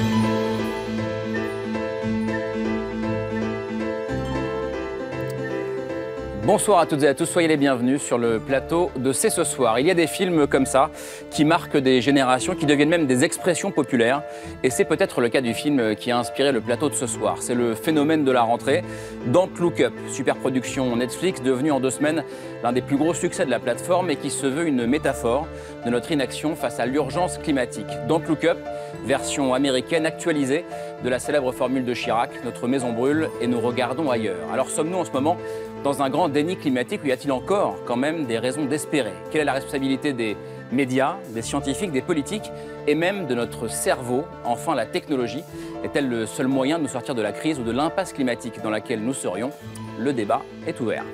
Thank you. Bonsoir à toutes et à tous, soyez les bienvenus sur le plateau de C'est ce soir. Il y a des films comme ça qui marquent des générations, qui deviennent même des expressions populaires. Et c'est peut-être le cas du film qui a inspiré le plateau de ce soir. C'est le phénomène de la rentrée, Don't Look Up, super production Netflix devenue en deux semaines l'un des plus gros succès de la plateforme et qui se veut une métaphore de notre inaction face à l'urgence climatique. Don't Look Up, version américaine actualisée de la célèbre formule de Chirac, notre maison brûle et nous regardons ailleurs. Alors sommes-nous en ce moment dans un grand déni climatique y a-t-il encore quand même des raisons d'espérer Quelle est la responsabilité des médias, des scientifiques, des politiques et même de notre cerveau Enfin, la technologie est-elle le seul moyen de nous sortir de la crise ou de l'impasse climatique dans laquelle nous serions Le débat est ouvert.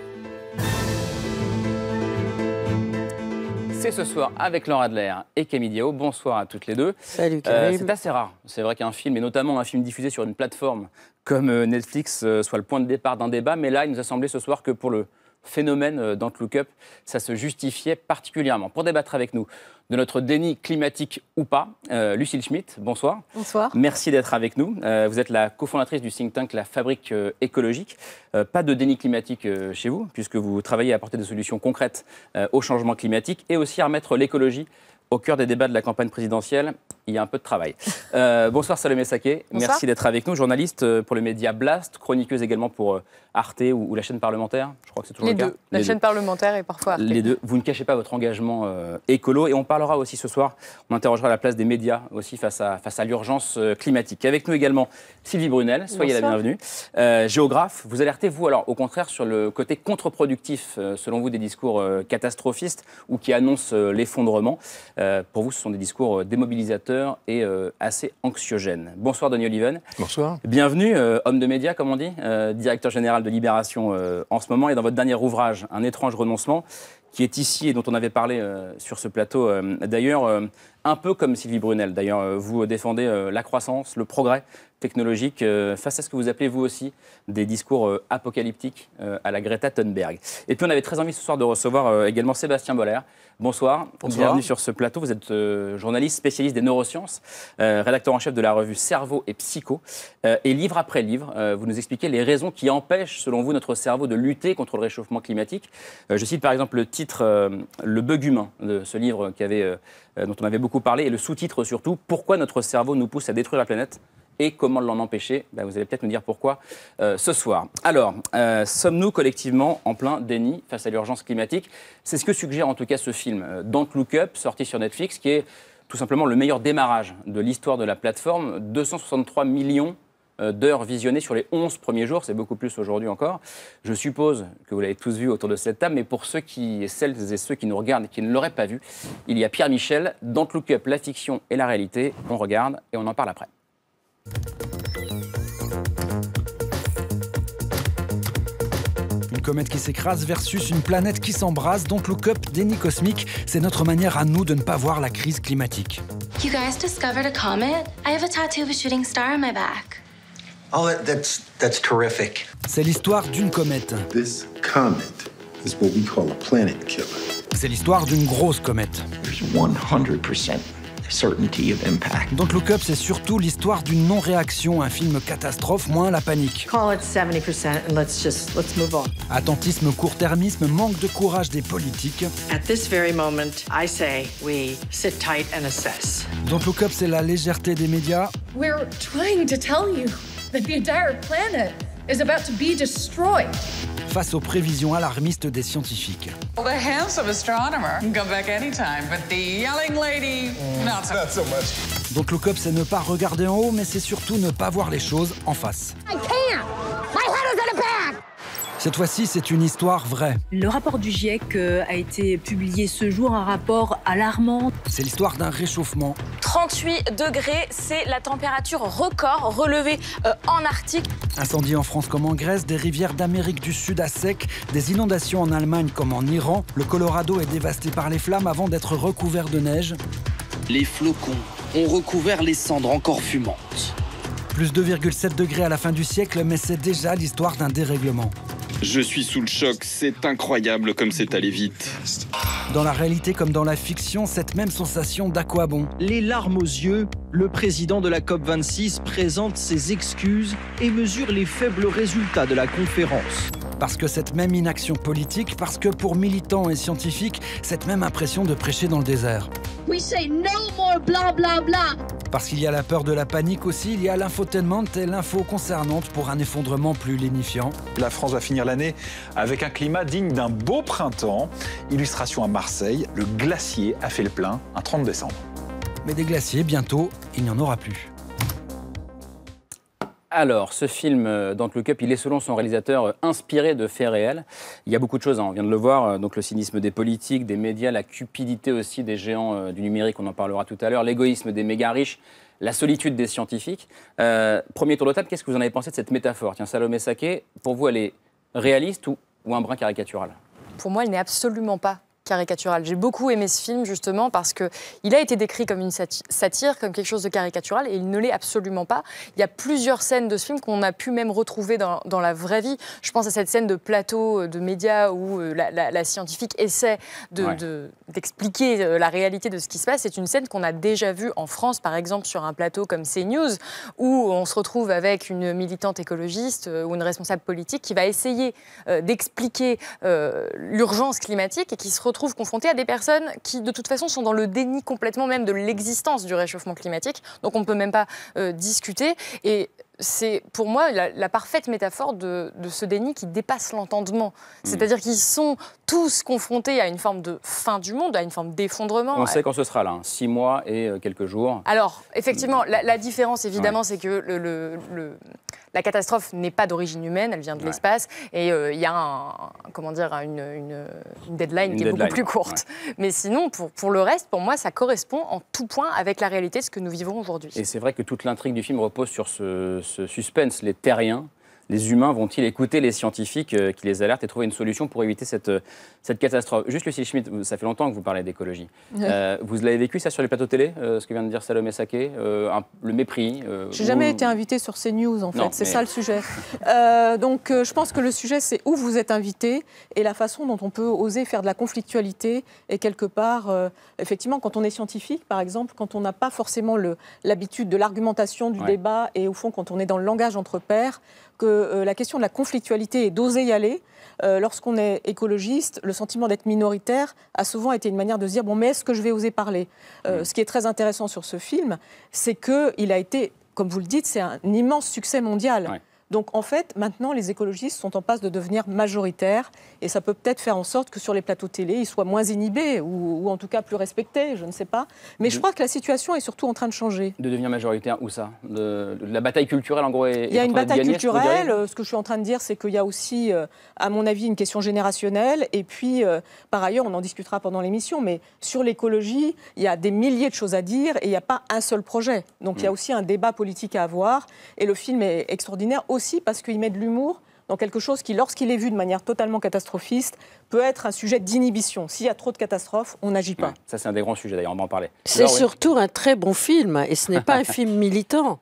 C'est ce soir avec Laura Adler et Camille Diao. Bonsoir à toutes les deux. Salut Camille. Euh, c'est assez rare. C'est vrai qu'un film, et notamment un film diffusé sur une plateforme comme euh, Netflix euh, soit le point de départ d'un débat, mais là, il nous a semblé ce soir que pour le phénomène euh, dans ça se justifiait particulièrement. Pour débattre avec nous de notre déni climatique ou pas, Lucille Schmitt, bonsoir. Bonsoir. Merci d'être avec nous. vous êtes la cofondatrice du think tank La Fabrique écologique. pas de déni climatique chez vous, puisque vous travaillez à apporter des solutions concrètes au changement climatique et aussi à remettre l'écologie au cœur des débats de la campagne présidentielle il y a un peu de travail. Euh, bonsoir Salomé Saké, merci d'être avec nous, journaliste euh, pour le média Blast, chroniqueuse également pour euh, Arte ou, la chaîne parlementaire, je crois que c'est toujours les deux. La chaîne parlementaire et parfois Arte. Les deux. Vous ne cachez pas votre engagement écolo et on parlera aussi ce soir, on interrogera la place des médias aussi face à, face à l'urgence climatique. Avec nous également Sylvie Brunel, soyez la bienvenue. géographe, vous alertez vous alors au contraire sur le côté contre-productif selon vous des discours catastrophistes ou qui annoncent l'effondrement. pour vous ce sont des discours démobilisateurs et euh, assez anxiogène. Bonsoir Daniel Oliven. Bonsoir. Bienvenue, euh, homme de médias comme on dit, euh, directeur général de Libération en ce moment et dans votre dernier ouvrage, Un étrange renoncement, qui est ici et dont on avait parlé sur ce plateau d'ailleurs, un peu comme Sylvie Brunel. D'ailleurs, vous défendez la croissance, le progrès, technologique euh, face à ce que vous appelez vous aussi des discours euh, apocalyptiques euh, à la Greta Thunberg. Et puis on avait très envie ce soir de recevoir également Sébastien Boller. Bonsoir, bienvenue sur ce plateau. Vous êtes journaliste spécialiste des neurosciences, rédacteur en chef de la revue Cerveau et Psycho. et livre après livre, vous nous expliquez les raisons qui empêchent, selon vous, notre cerveau de lutter contre le réchauffement climatique. je cite par exemple le titre Le bug humain de ce livre dont on avait beaucoup parlé et le sous-titre surtout Pourquoi notre cerveau nous pousse à détruire la planète et comment l'en empêcher bah, Vous allez peut-être nous dire pourquoi euh, ce soir. Alors, euh, sommes-nous collectivement en plein déni face à l'urgence climatique C'est ce que suggère en tout cas ce film, euh, Don't Look Up, sorti sur Netflix, qui est tout simplement le meilleur démarrage de l'histoire de la plateforme. 263 millions d'heures visionnées sur les 11 premiers jours, c'est beaucoup plus aujourd'hui encore. Je suppose que vous l'avez tous vu autour de cette table, mais pour ceux qui, celles et ceux qui nous regardent et qui ne l'auraient pas vu, il y a Pierre Michel, Don't Look Up, la fiction et la réalité. On regarde et on en parle après. Une comète qui s'écrase versus une planète qui s'embrase, donc Look Up, déni cosmique, c'est notre manière à nous de ne pas voir la crise climatique. You guys discovered a comet? I have a tattoo of a shooting star on my back. Oh, that's, that's terrific. C'est l'histoire d'une comète. This comet is what we call a planet killer. C'est l'histoire d'une grosse comète. There's 100% donc Look Up, c'est surtout l'histoire d'une non-réaction, un film catastrophe moins la panique. Attentisme, court-termisme, manque de courage des politiques. Donc Look Up, c'est la légèreté des médias. that the planet Face aux prévisions alarmistes des scientifiques. Donc le cop, c'est ne pas regarder en haut, mais c'est surtout ne pas voir les choses en face. Cette fois-ci, c'est une histoire vraie. Le rapport du GIEC euh, a été publié ce jour, un rapport alarmant. C'est l'histoire d'un réchauffement 38 degrés, c'est la température record relevée euh, en Arctique. Incendie en France comme en Grèce, des rivières d'Amérique du Sud à sec, des inondations en Allemagne comme en Iran. Le Colorado est dévasté par les flammes avant d'être recouvert de neige. Les flocons ont recouvert les cendres encore fumantes. Plus 2,7 degrés à la fin du siècle, mais c'est déjà l'histoire d'un dérèglement. Je suis sous le choc, c'est incroyable comme c'est allé vite. Dans la réalité comme dans la fiction, cette même sensation d'aquabon. Les larmes aux yeux, le président de la COP26 présente ses excuses et mesure les faibles résultats de la conférence. Parce que cette même inaction politique, parce que pour militants et scientifiques, cette même impression de prêcher dans le désert. Parce qu'il y a la peur de la panique aussi, il y a l'infotainment et l'info concernante pour un effondrement plus lénifiant. La France va finir l'année avec un climat digne d'un beau printemps. Illustration à Marseille, le glacier a fait le plein un 30 décembre. Mais des glaciers, bientôt, il n'y en aura plus. Alors, ce film, euh, donc Look Up, il est selon son réalisateur euh, inspiré de faits réels. Il y a beaucoup de choses, hein, on vient de le voir, euh, donc le cynisme des politiques, des médias, la cupidité aussi des géants du numérique, on en parlera tout à l'heure, l'égoïsme des méga riches, la solitude des scientifiques. premier tour de table, qu'est-ce que vous en avez pensé de cette métaphore Tiens, Salomé Saké, pour vous, elle est réaliste ou, ou un brin caricatural Pour moi, elle n'est absolument pas caricatural. J'ai beaucoup aimé ce film justement parce que il a été décrit comme une satire, comme quelque chose de caricatural et il ne l'est absolument pas. Il y a plusieurs scènes de ce film qu'on a pu même retrouver dans, la vraie vie. Je pense à cette scène de plateau euh, de médias où euh, la, scientifique essaie d'expliquer de, euh, la réalité de ce qui se passe. C'est une scène qu'on a déjà vue en France, par exemple sur un plateau comme CNews, où on se retrouve avec une militante écologiste ou une responsable politique qui va essayer d'expliquer l'urgence climatique et qui se retrouve retrouve confronté à des personnes qui, de toute façon, sont dans le déni complètement même de l'existence du réchauffement climatique. Donc on ne peut même pas euh, discuter. Et c'est pour moi la, parfaite métaphore de, ce déni qui dépasse l'entendement. Hmm. C'est-à-dire qu'ils sont tous confrontés à une forme de fin du monde, à une forme d'effondrement. On sait quand ce sera là, hein. six mois et euh, quelques jours. Alors, effectivement, hmm. la, différence, évidemment, c'est que le, la catastrophe n'est pas d'origine humaine, elle vient de l'espace, et euh, il y a comment dire, une, deadline qui est beaucoup plus courte. Mais sinon, pour, pour le reste, pour moi, ça correspond en tout point avec la réalité de ce que nous vivons aujourd'hui. Et c'est vrai que toute l'intrigue du film repose sur ce suspense, les terriens les humains vont-ils écouter les scientifiques euh, qui les alertent et trouver une solution pour éviter cette, euh, cette catastrophe Juste Lucie Schmitt, ça fait longtemps que vous parlez d'écologie. Euh, vous l'avez vécu ça sur les plateaux télé, ce que vient de dire Salomé Saké, le mépris Je n'ai jamais été invité sur ces news en fait, c'est ça le sujet. donc je pense que le sujet c'est où vous êtes invité et la façon dont on peut oser faire de la conflictualité et quelque part, effectivement, quand on est scientifique par exemple, quand on n'a pas forcément l'habitude de l'argumentation, du débat et au fond quand on est dans le langage entre pairs, que euh, la question de la conflictualité et d'oser y aller, euh, lorsqu'on est écologiste, le sentiment d'être minoritaire a souvent été une manière de se dire bon, mais est-ce que je vais oser parler euh, mm. Ce qui est très intéressant sur ce film, c'est qu'il a été, comme vous le dites, c'est un immense succès mondial. Donc en fait, maintenant, les écologistes sont en passe de devenir majoritaires et ça peut peut-être faire en sorte que sur les plateaux télé, ils soient moins inhibés ou, en tout cas plus respectés, je ne sais pas. Mais je crois que la situation est surtout en train de changer. De devenir majoritaire, où ça de, La bataille culturelle, en gros, est, Il y a une bataille culturelle. Euh, ce, que je suis en train de dire, c'est qu'il y a aussi, euh, à mon avis, une question générationnelle. Et puis, euh, par ailleurs, on en discutera pendant l'émission, mais sur l'écologie, il y a des milliers de choses à dire et il n'y a pas un seul projet. Donc il y a mm. aussi un débat politique à avoir. Et le film est extraordinaire aussi parce qu'il met de l'humour dans quelque chose qui, lorsqu'il est vu de manière totalement catastrophiste, peut être un sujet d'inhibition. S'il y a trop de catastrophes, on n'agit pas. ça, c'est un des grands sujets d'ailleurs, on va en parler. C'est surtout un très bon film, et ce n'est pas un film militant.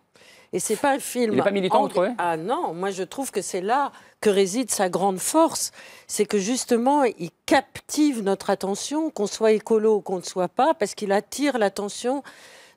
Et c'est pas un film. Il n'est pas militant, vous Ah non, moi je trouve que c'est là que réside sa grande force. C'est que justement, il captive notre attention, qu'on soit écolo ou qu'on ne soit pas, parce qu'il attire l'attention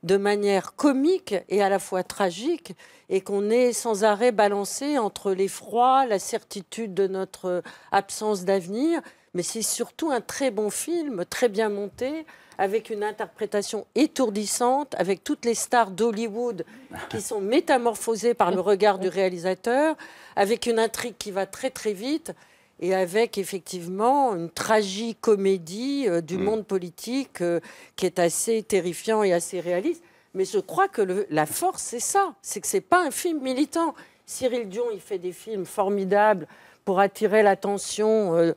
de manière comique et à la fois tragique, et qu'on est sans arrêt balancé entre l'effroi, la certitude de notre absence d'avenir. Mais c'est surtout un très bon film, très bien monté, avec une interprétation étourdissante, avec toutes les stars d'Hollywood qui sont métamorphosées par le regard du réalisateur, avec une intrigue qui va très très vite et avec effectivement une tragicomédie comédie euh, du mm. monde politique euh, qui est assez terrifiant et assez réaliste. Mais je crois que le, la force, c'est ça, c'est que c'est pas un film militant. Cyril Dion, il fait des films formidables pour attirer l'attention euh,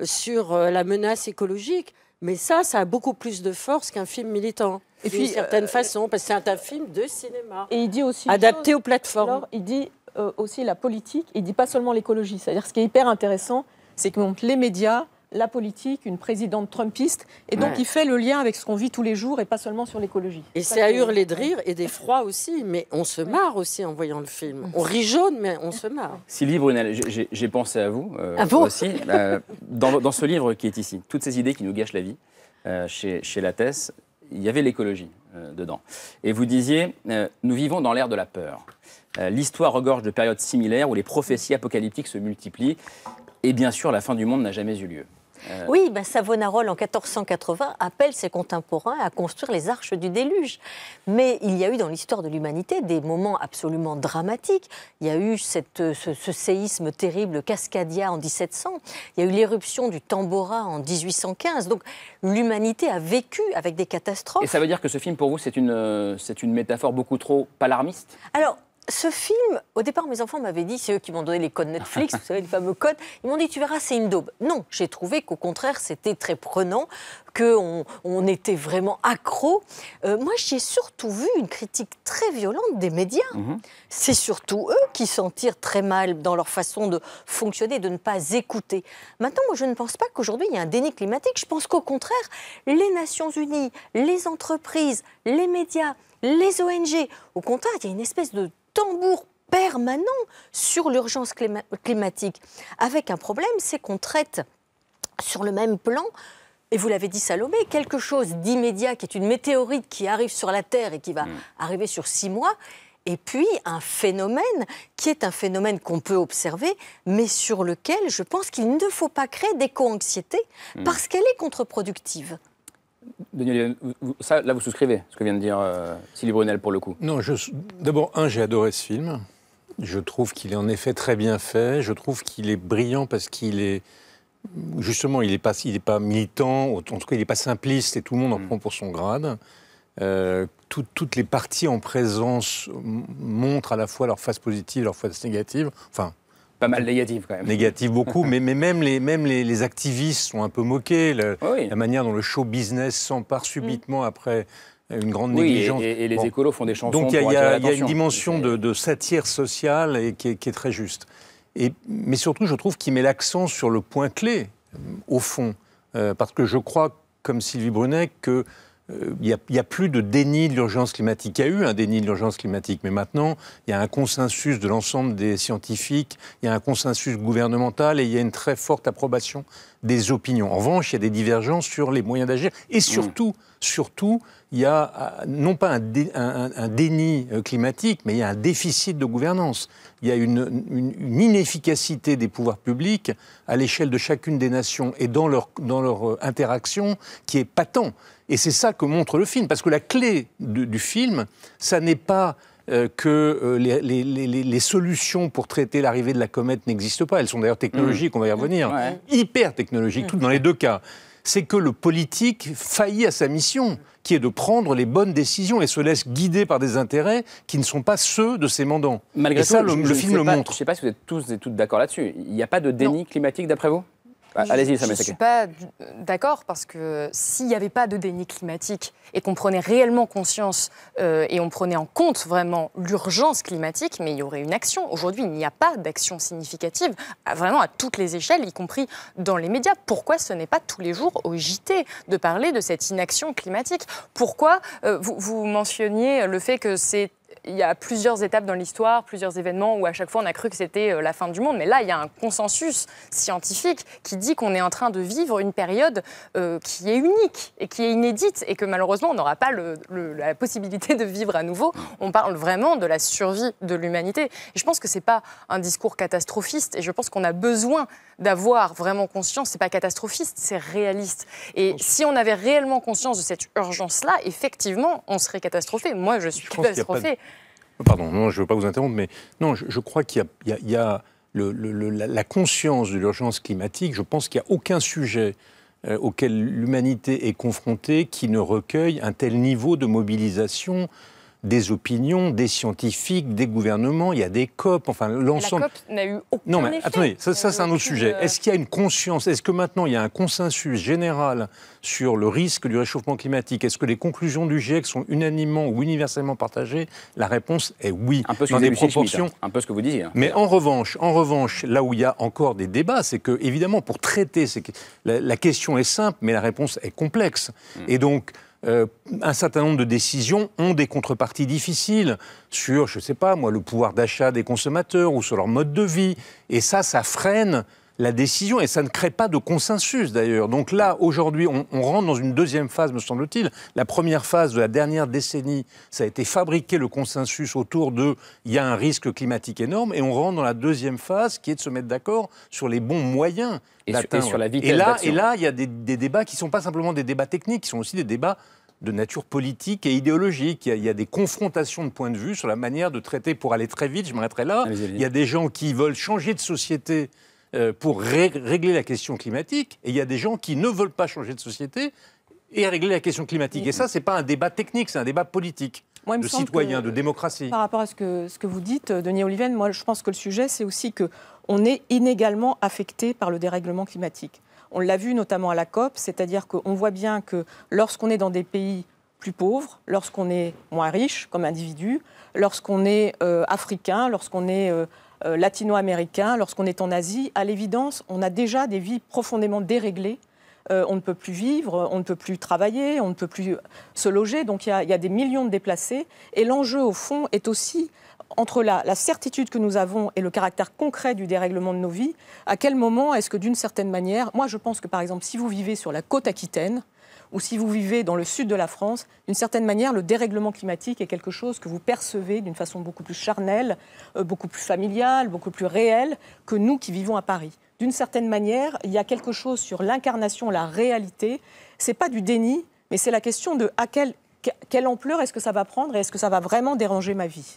mm. sur la menace écologique. Mais ça, ça a beaucoup plus de force qu'un film militant. Et d'une certaine façon, parce que c'est un film de cinéma. Et il dit aussi. Adapté aux plateformes. Alors, il dit euh, aussi la politique, il ne dit pas seulement l'écologie. C'est-à-dire ce qui est hyper intéressant, c'est que les médias, la politique, une présidente trumpiste. Et donc, il fait le lien avec ce qu'on vit tous les jours et pas seulement sur l'écologie. Et c'est à hurler de rire et d'effroi aussi. Mais on se marre aussi en voyant le film. On rit jaune, mais on se marre. Sylvie Brunel, j'ai pensé à vous euh, ah aussi. Euh, dans, dans, ce livre qui est ici, toutes ces idées qui nous gâchent la vie, chez, chez Lattès, il y avait l'écologie dedans. Et vous disiez, nous vivons dans l'ère de la peur. Euh, l'histoire regorge de périodes similaires où les prophéties apocalyptiques se multiplient. Et bien sûr, la fin du monde n'a jamais eu lieu. Euh, oui, bah, Savonarole, en 1480, appelle ses contemporains à construire les arches du déluge. Mais il y a eu dans l'histoire de l'humanité des moments absolument dramatiques. Il y a eu euh, ce, séisme terrible Cascadia en 1700. Il y a eu l'éruption du Tambora en 1815. Donc l'humanité a vécu avec des catastrophes. Et ça veut dire que ce film, pour vous, c'est une, une métaphore beaucoup trop palarmiste Alors, ce film, au départ, mes enfants m'avaient dit, c'est eux qui m'ont donné les codes Netflix, vous savez, les fameux codes. Ils m'ont dit, tu verras, c'est une daube. Non, j'ai trouvé qu'au contraire, c'était très prenant, qu'on on était vraiment accro. Euh, moi, j'ai surtout vu une critique très violente des médias. Mhm. C'est surtout eux qui s'en tirent très mal dans leur façon de fonctionner, de ne pas écouter. Maintenant, moi, je ne pense pas qu'aujourd'hui, il y a un déni climatique. Je pense qu'au contraire, les Nations Unies, les entreprises, les médias, les ONG, au contraire, il y a une espèce de tambour permanent sur l'urgence climatique. Avec un problème, c'est qu'on traite sur le même plan et vous l'avez dit, Salomé, quelque chose d'immédiat qui est une météorite qui arrive sur la Terre et qui va mm. arriver sur six mois, et puis un phénomène qui est un phénomène qu'on peut observer, mais sur lequel je pense qu'il ne faut pas créer d'éco-anxiété mm. parce qu'elle est contre-productive. Daniel, ça, là, vous souscrivez ce que vient de dire euh, Sylvie Brunel pour le coup Non, d'abord, un, j'ai adoré ce film. Je trouve qu'il est en effet très bien fait. Je trouve qu'il est brillant parce qu'il est. Justement, il n'est pas, militant, en tout cas, il n'est pas simpliste et tout le monde en mm. prend pour son grade. Euh, toutes les parties en présence montrent à la fois leur face positive, leur face négative. Enfin, pas mal négative quand même. Négative beaucoup, mais, mais même, les, les, activistes sont un peu moqués. Oh la, manière dont le show business s'empare subitement après une grande oui, négligence. Et, les écolos font des chansons. Donc il y, a une dimension de, satire sociale qui, est, très juste. Et, mais surtout, je trouve qu'il met l'accent sur le point clé, euh, au fond. Euh, parce que je crois, comme Sylvie Brunet, que il euh, n'y a, plus de déni de l'urgence climatique. Il y a eu un déni de l'urgence climatique, mais maintenant, il y a un consensus de l'ensemble des scientifiques, il y a un consensus gouvernemental et il y a une très forte approbation des opinions. En revanche, il y a des divergences sur les moyens d'agir et surtout, surtout, il y a euh, non pas un, déni euh, climatique, mais il y a un déficit de gouvernance. Il y a une, inefficacité des pouvoirs publics à l'échelle de chacune des nations et dans leur, dans leur euh, interaction qui est patent. Et c'est ça que montre le film, parce que la clé du, du film, ça n'est pas euh, que euh, les, solutions pour traiter l'arrivée de la comète n'existent pas. Elles sont d'ailleurs technologiques, mmh. on va y revenir, hyper technologiques, toutes dans les deux cas. C'est que le politique faillit à sa mission, qui est de prendre les bonnes décisions et se laisse guider par des intérêts qui ne sont pas ceux de ses mandants. Malgré et ça, le, film le montre. Je ne sais pas si vous êtes tous et toutes d'accord là-dessus. Il n'y a pas de déni climatique d'après vous ah, je ne suis pas d'accord parce que s'il n'y avait pas de déni climatique et qu'on prenait réellement conscience euh, et on prenait en compte vraiment l'urgence climatique, mais il y aurait une action. Aujourd'hui, il n'y a pas d'action significative, vraiment à toutes les échelles, y compris dans les médias. Pourquoi ce n'est pas tous les jours au JT de parler de cette inaction climatique Pourquoi euh, vous mentionniez le fait que c'est il y a plusieurs étapes dans l'histoire, plusieurs événements où à chaque fois on a cru que c'était euh, la fin du monde. Mais là, il y a un consensus scientifique qui dit qu'on est en train de vivre une période euh, qui est unique et qui est inédite et que malheureusement on n'aura pas la possibilité de vivre à nouveau. On parle vraiment de la survie de l'humanité. je pense que c'est pas un discours catastrophiste et je pense qu'on a besoin d'avoir vraiment conscience. C'est pas catastrophiste, c'est réaliste. Et si on avait réellement conscience de cette urgence-là, effectivement, on serait catastrophé. Moi, je suis catastrophé. Pardon, non, je ne veux pas vous interrompre, mais non, je, crois qu'il y a, la, conscience de l'urgence climatique. Je pense qu'il n'y a aucun sujet euh, auquel l'humanité est confrontée qui ne recueille un tel niveau de mobilisation des opinions, des scientifiques, des gouvernements, il y a des COP, enfin l'ensemble. La COP n'a eu aucun Non mais attendez, ça, c'est un autre euh, sujet. Est-ce qu'il y a une conscience Est-ce que maintenant il y a un consensus général sur le risque du réchauffement climatique Est-ce que les conclusions du GIEC sont unanimement ou universellement partagées La réponse est oui, un peu dans des proportions. Hein. Un peu ce que vous disiez. Hein. Mais en revanche, en revanche, là où il y a encore des débats, c'est que évidemment pour traiter, la, question est simple, mais la réponse est complexe. Mm. Et donc euh, un certain nombre de décisions ont des contreparties difficiles sur, je ne sais pas moi, le pouvoir d'achat des consommateurs ou sur leur mode de vie. Et ça, ça freine la décision et ça ne crée pas de consensus d'ailleurs. Donc là, aujourd'hui, on, rentre dans une deuxième phase, me semble-t-il. La première phase de la dernière décennie, ça a été fabriquer le consensus autour de il y a un risque climatique énorme et on rentre dans la deuxième phase qui est de se mettre d'accord sur les bons moyens d'atteindre. Sur, la vitesse et là, et là, il y a des, débats qui ne sont pas simplement des débats techniques, qui sont aussi des débats de nature politique et idéologique. Il y, a, il y, a, des confrontations de points de vue sur la manière de traiter pour aller très vite, je m'arrêterai là. Il y a des gens qui veulent changer de société euh, pour régler la question climatique. Et il y a des gens qui ne veulent pas changer de société et régler la question climatique. Et ça, ce n'est pas un débat technique, c'est un débat politique. Moi, de citoyens, de démocratie. Par rapport à ce que, ce que vous dites, euh, Denis Oliven, moi, je pense que le sujet, c'est aussi que on est inégalement affecté par le dérèglement climatique. On l'a vu notamment à la COP, c'est-à-dire qu'on voit bien que lorsqu'on est dans des pays plus pauvres, lorsqu'on est moins riche comme individu, lorsqu'on est euh, africain, lorsqu'on est euh, latino-américains, lorsqu'on est en Asie, à l'évidence, on a déjà des vies profondément déréglées. Euh, on ne peut plus vivre, on ne peut plus travailler, on ne peut plus euh, se loger. Donc il y, a des millions de déplacés. Et l'enjeu, au fond, est aussi entre la, certitude que nous avons et le caractère concret du dérèglement de nos vies, à quel moment est-ce que d'une certaine manière, moi je pense que par exemple si vous vivez sur la côte aquitaine, ou si vous vivez dans le sud de la France, d'une certaine manière, le dérèglement climatique est quelque chose que vous percevez d'une façon beaucoup plus charnelle, euh, beaucoup plus familiale, beaucoup plus réelle que nous qui vivons à Paris. D'une certaine manière, il y a quelque chose sur l'incarnation, la réalité. Ce n'est pas du déni, mais c'est la question de à quelle, ampleur est-ce que ça va prendre et est-ce que ça va vraiment déranger ma vie.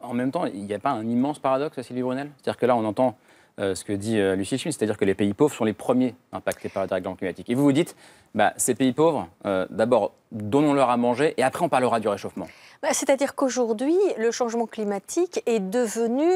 en même temps, il n'y a pas un immense paradoxe à Sylvie Brunel C'est-à-dire que là, on entend euh, ce que dit euh, Lucie c'est-à-dire que les pays pauvres sont les premiers impactés par le dérèglement climatique. Et vous vous dites, bah, ces pays pauvres, euh, d'abord, donnons-leur à manger et après on parlera du réchauffement. Bah, c'est-à-dire qu'aujourd'hui, le changement climatique est devenu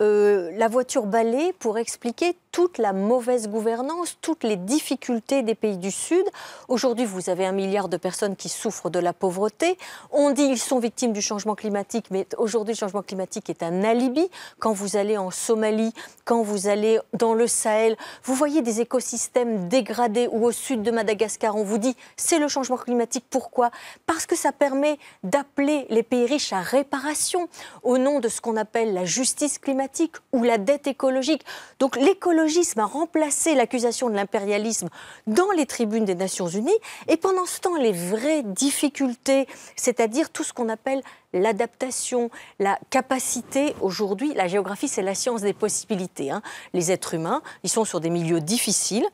euh, la voiture balai pour expliquer toute la mauvaise gouvernance, toutes les difficultés des pays du Sud. Aujourd'hui, vous avez un milliard de personnes qui souffrent de la pauvreté. On dit qu'ils sont victimes du changement climatique, mais aujourd'hui, le changement climatique est un alibi. Quand vous allez en Somalie, quand vous allez dans le Sahel, vous voyez des écosystèmes dégradés ou au sud de Madagascar, on vous dit c'est le changement climatique. Pourquoi Parce que ça permet d'appeler les pays riches à réparation au nom de ce qu'on appelle la justice climatique ou la dette écologique. Donc l'écologisme a remplacé l'accusation de l'impérialisme dans les tribunes des Nations Unies. Et pendant ce temps, les vraies difficultés, c'est-à-dire tout ce qu'on appelle l'adaptation, la capacité. Aujourd'hui, la géographie, c'est la science des possibilités. Hein. Les êtres humains, ils sont sur des milieux difficiles.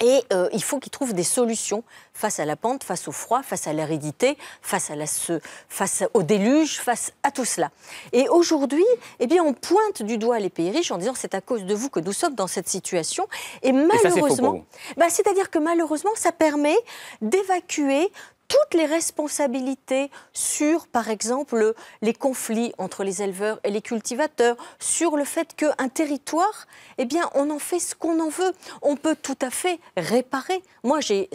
Et euh, il faut qu'ils trouvent des solutions face à la pente, face au froid, face à l'aridité, face, à la, face au déluge, face à tout cela. Et aujourd'hui, eh bien, on pointe du doigt les pays riches en disant c'est à cause de vous que nous sommes dans cette situation. Et malheureusement, bah, c'est-à-dire que malheureusement, ça permet d'évacuer toutes les responsabilités sur, par exemple, les conflits entre les éleveurs et les cultivateurs, sur le fait qu'un territoire, eh bien, on en fait ce qu'on en veut. On peut tout à fait réparer. Moi, c'est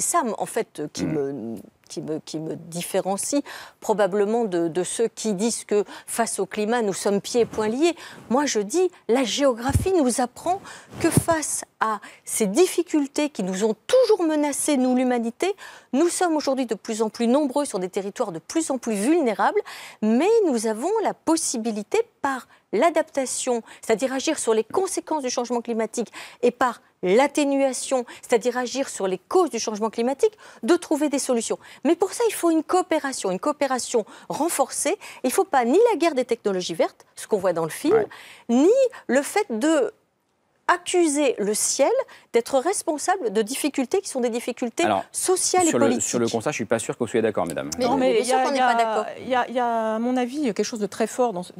Sam, en fait, qui mm. me qui me, qui différencie probablement de, ceux qui disent que face au climat, nous sommes pieds et poings liés. Moi, je dis, la géographie nous apprend que face à ces difficultés qui nous ont toujours menacés, nous, l'humanité, nous sommes aujourd'hui de plus en plus nombreux sur des territoires de plus en plus vulnérables, mais nous avons la possibilité, par l'adaptation, c'est-à-dire agir sur les conséquences du changement climatique, et par l'atténuation, c'est-à-dire agir sur les causes du changement climatique, de trouver des solutions. Mais pour ça, il faut une coopération, une coopération renforcée. Il ne faut pas ni la guerre des technologies vertes, ce qu'on voit dans le film, ni le fait de accuser le ciel d'être responsable de difficultés qui sont des difficultés sociales et politiques. sur le constat, je ne suis pas sûr que vous soyez d'accord, mesdames. non, mais il y, a, à mon avis, quelque chose de très fort dans ce,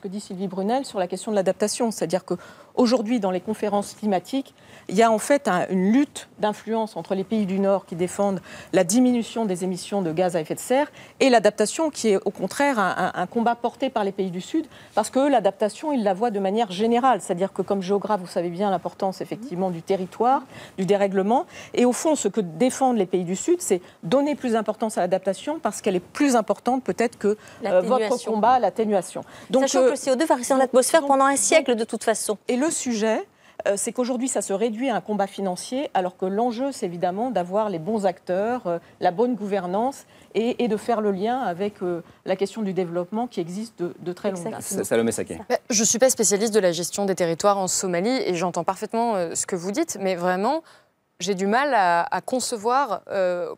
que dit Sylvie Brunel sur la question de l'adaptation. C'est-à-dire qu'aujourd'hui, dans les conférences climatiques, il y a en fait une lutte d'influence entre les pays du Nord qui défendent la diminution des émissions de gaz à effet de serre et l'adaptation qui est au contraire un, un, combat porté par les pays du Sud parce que l'adaptation, ils la voient de manière générale. C'est-à-dire que comme géographe, vous savez bien l'importance effectivement du territoire du dérèglement. Et au fond, ce que défendent les pays du Sud, c'est donner plus d'importance à l'adaptation parce qu'elle est plus importante peut-être que euh, votre combat à l'atténuation. Sachant que le CO2 va rester dans l'atmosphère pendant un siècle de toute façon. Et le sujet, euh, c'est qu'aujourd'hui, ça se réduit à un combat financier, alors que l'enjeu, c'est évidemment d'avoir les bons acteurs, euh, la bonne gouvernance et, de faire le lien avec euh, la question du développement qui existe de, très longue date. Salomé Saké. Bah, je ne suis pas spécialiste de la gestion des territoires en Somalie et j'entends parfaitement ce que vous dites, mais vraiment, j'ai du mal à, concevoir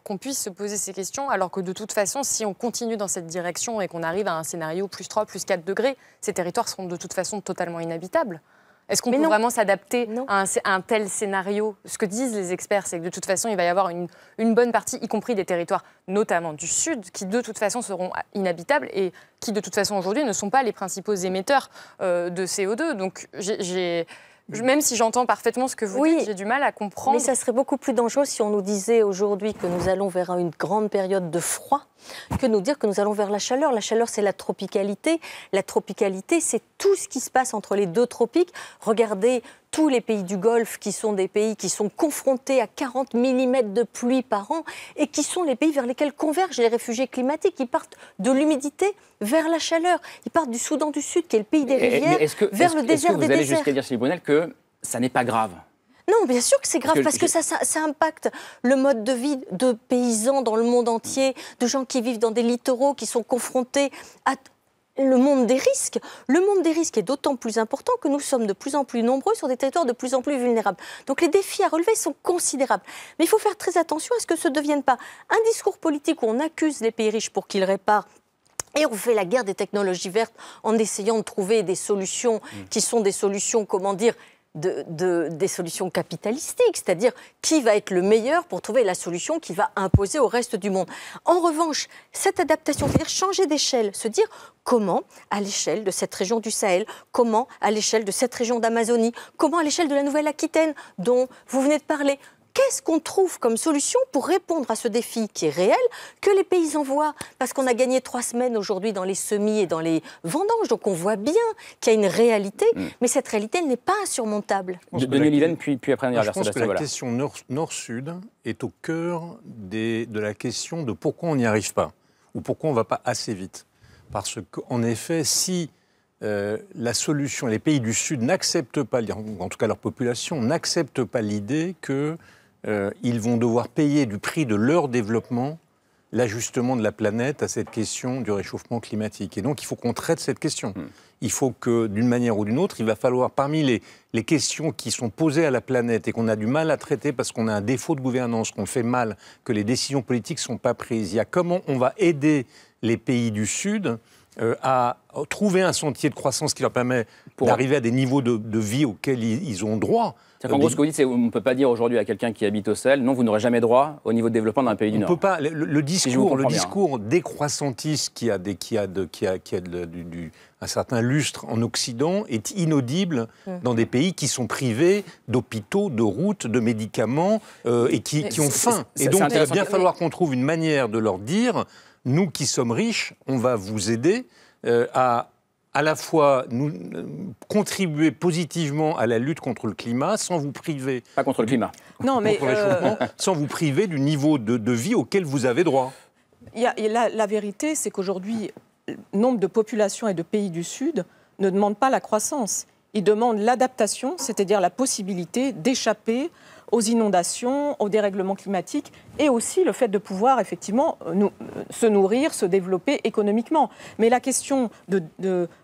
qu'on puisse se poser ces questions, alors que de toute façon, si on continue dans cette direction et qu'on arrive à un scénario plus 3, plus 4 degrés, ces territoires seront de toute façon totalement inhabitables. Est-ce qu'on peut vraiment s'adapter à, un tel scénario Ce que disent les experts, c'est que de toute façon, il va y avoir une, bonne partie, y compris des territoires, notamment du Sud, qui de toute façon seront inhabitables et qui de toute façon aujourd'hui ne sont pas les principaux émetteurs euh, de CO2. Donc même si j'entends parfaitement ce que vous dites, j'ai du mal à comprendre. Mais ça serait beaucoup plus dangereux si on nous disait aujourd'hui que nous allons vers une grande période de froid que nous dire que nous allons vers la chaleur. La chaleur, c'est la tropicalité. La tropicalité, c'est tout ce qui se passe entre les deux tropiques. Regardez tous les pays du Golfe qui sont des pays qui sont confrontés à 40 mm de pluie par an et qui sont les pays vers lesquels convergent les réfugiés climatiques. Ils partent de l'humidité vers la chaleur. Ils partent du Soudan du Sud, qui est le pays des rivières, que, vers le désert que vous allez jusqu'à dire, Sylvie que ça n'est pas grave non, bien sûr que c'est grave, parce que, ça, impacte le mode de vie de paysans dans le monde entier, de gens qui vivent dans des littoraux, qui sont confrontés à le monde des risques. Le monde des risques est d'autant plus important que nous sommes de plus en plus nombreux sur des territoires de plus en plus vulnérables. Donc les défis à relever sont considérables. Mais il faut faire très attention à ce que ce ne devienne pas un discours politique où on accuse les pays riches pour qu'ils réparent et on fait la guerre des technologies vertes en essayant de trouver des solutions mmh. qui sont des solutions, comment dire, de, des solutions capitalistiques, c'est-à-dire qui va être le meilleur pour trouver la solution qui va imposer au reste du monde. En revanche, cette adaptation, c'est-à-dire changer d'échelle, se dire comment, à l'échelle de cette région du Sahel, comment à l'échelle de cette région d'Amazonie, comment à l'échelle de la Nouvelle-Aquitaine dont vous venez de parler, qu'est-ce qu'on trouve comme solution pour répondre à ce défi qui est réel que les pays en voient Parce qu'on a gagné trois semaines aujourd'hui dans les semis et dans les vendanges, donc on voit bien qu'il y a une réalité, mm. mais cette réalité, n'est pas insurmontable. puis, puis après on Je pense que la question nord-sud est au cœur de la question de pourquoi on n'y arrive pas, ou pourquoi on ne va pas assez vite. Parce qu'en effet, si euh, la solution, les pays du Sud n'acceptent pas, en tout cas leur population, n'acceptent pas l'idée que euh, ils vont devoir payer du prix de leur développement l'ajustement de la planète à cette question du réchauffement climatique. Et donc, il faut qu'on traite cette question. Hmm. Il faut que, d'une manière ou d'une autre, il va falloir, parmi les, questions qui sont posées à la planète et qu'on a du mal à traiter parce qu'on a un défaut de gouvernance, qu'on fait mal, que les décisions politiques ne sont pas prises, il y a comment on va aider les pays du Sud euh, à trouver un sentier de croissance qui leur permet d'arriver à des niveaux de, vie auxquels ils ont droit. En gros, euh, ce que vous c'est ne peut pas dire aujourd'hui à quelqu'un qui habite au sel, non, vous n'aurez jamais droit au niveau de développement dans un pays du Nord. Peut pas, le, discours, le discours décroissantiste qui a, un certain lustre en Occident est inaudible mmh. dans des pays qui sont privés d'hôpitaux, de routes, de médicaments euh, et qui, ont faim. Et donc, il va bien falloir qu'on trouve une manière de leur dire, nous qui sommes riches, on va vous aider euh, à à la fois nous euh, contribuer positivement à la lutte contre le climat sans vous priver. Pas contre le climat. Non, mais. Euh, sans vous priver du niveau de, vie auquel vous avez droit. la, la, vérité, c'est qu'aujourd'hui, nombre de populations et de pays du Sud ne demandent pas la croissance il demande l'adaptation, c'est-à-dire la possibilité d'échapper aux inondations, aux dérèglements climatiques et aussi le fait de pouvoir effectivement se nourrir, se développer économiquement. Mais la question de,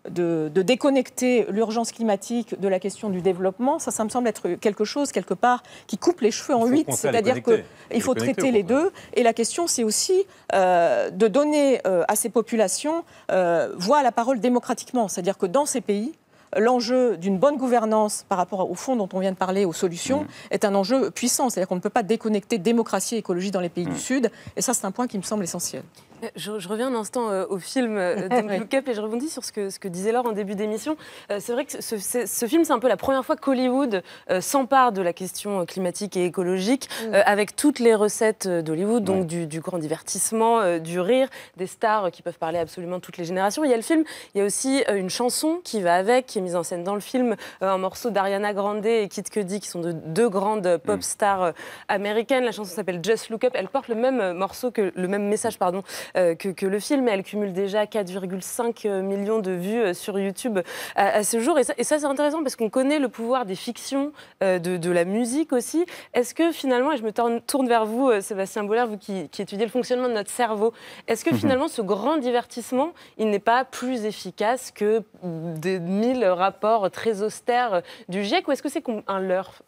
déconnecter l'urgence climatique de la question du développement, ça, ça me semble être quelque chose quelque part qui coupe les cheveux en huit. C'est-à-dire qu'il faut traiter les deux. Et la question, c'est aussi euh, de donner euh, à ces populations euh, voix à la parole démocratiquement. C'est-à-dire que dans ces pays, l'enjeu d'une bonne gouvernance par rapport au fond dont on vient de parler, aux solutions, mm. est un enjeu puissant. C'est-à-dire qu'on ne peut pas déconnecter démocratie et écologie dans les pays du mm. Sud. Et ça, c'est un point qui me semble essentiel. Euh, je, reviens un instant euh, au film euh, Look Up et je rebondis sur ce que, ce que disait Laure en début d'émission. Euh, c'est vrai que ce, film, c'est un peu la première fois qu'Hollywood s'empare de la question climatique et écologique mm. avec toutes les recettes d'Hollywood, donc du, grand divertissement, du rire, des stars qui peuvent parler absolument toutes les générations. Il y a le film, il y a aussi une chanson qui va avec, qui est mise en scène dans le film, un morceau d'Ariana Grande et Kid Cudi, qui sont de, deux grandes pop mm. stars américaines. La chanson s'appelle Just Look Up, elle porte le même morceau, que, le même message, pardon euh, que, le film. Elle cumule déjà 4,5 euh, millions de vues euh, sur YouTube à, ce jour. Et ça, c'est intéressant parce qu'on connaît le pouvoir des fictions, de, la musique aussi. Est-ce que finalement, et je me tourne, vers vous, Sébastien Boller, vous qui, étudiez le fonctionnement de notre cerveau, est-ce que mhm. finalement ce grand divertissement, il n'est pas plus efficace que des mille rapports très austères du GIEC ou est-ce que c'est un leurre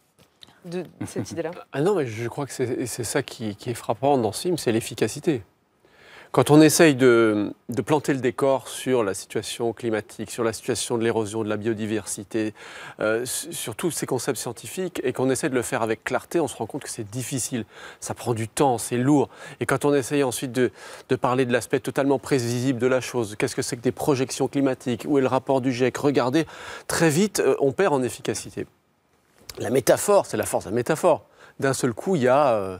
de cette idée-là ah Non, mais je crois que c'est ça qui, qui est frappant dans ce film, c'est l'efficacité. Quand on essaye de, planter le décor sur la situation climatique, sur la situation de l'érosion, de la biodiversité, euh, sur tous ces concepts scientifiques, et qu'on essaie de le faire avec clarté, on se rend compte que c'est difficile, ça prend du temps, c'est lourd. Et quand on essaye ensuite de, parler de l'aspect totalement prévisible de la chose, qu'est-ce que c'est que des projections climatiques, où est le rapport du GIEC, regardez, très vite, euh, on perd en efficacité. La métaphore, c'est la force de la métaphore. D'un seul coup, il y a... Euh,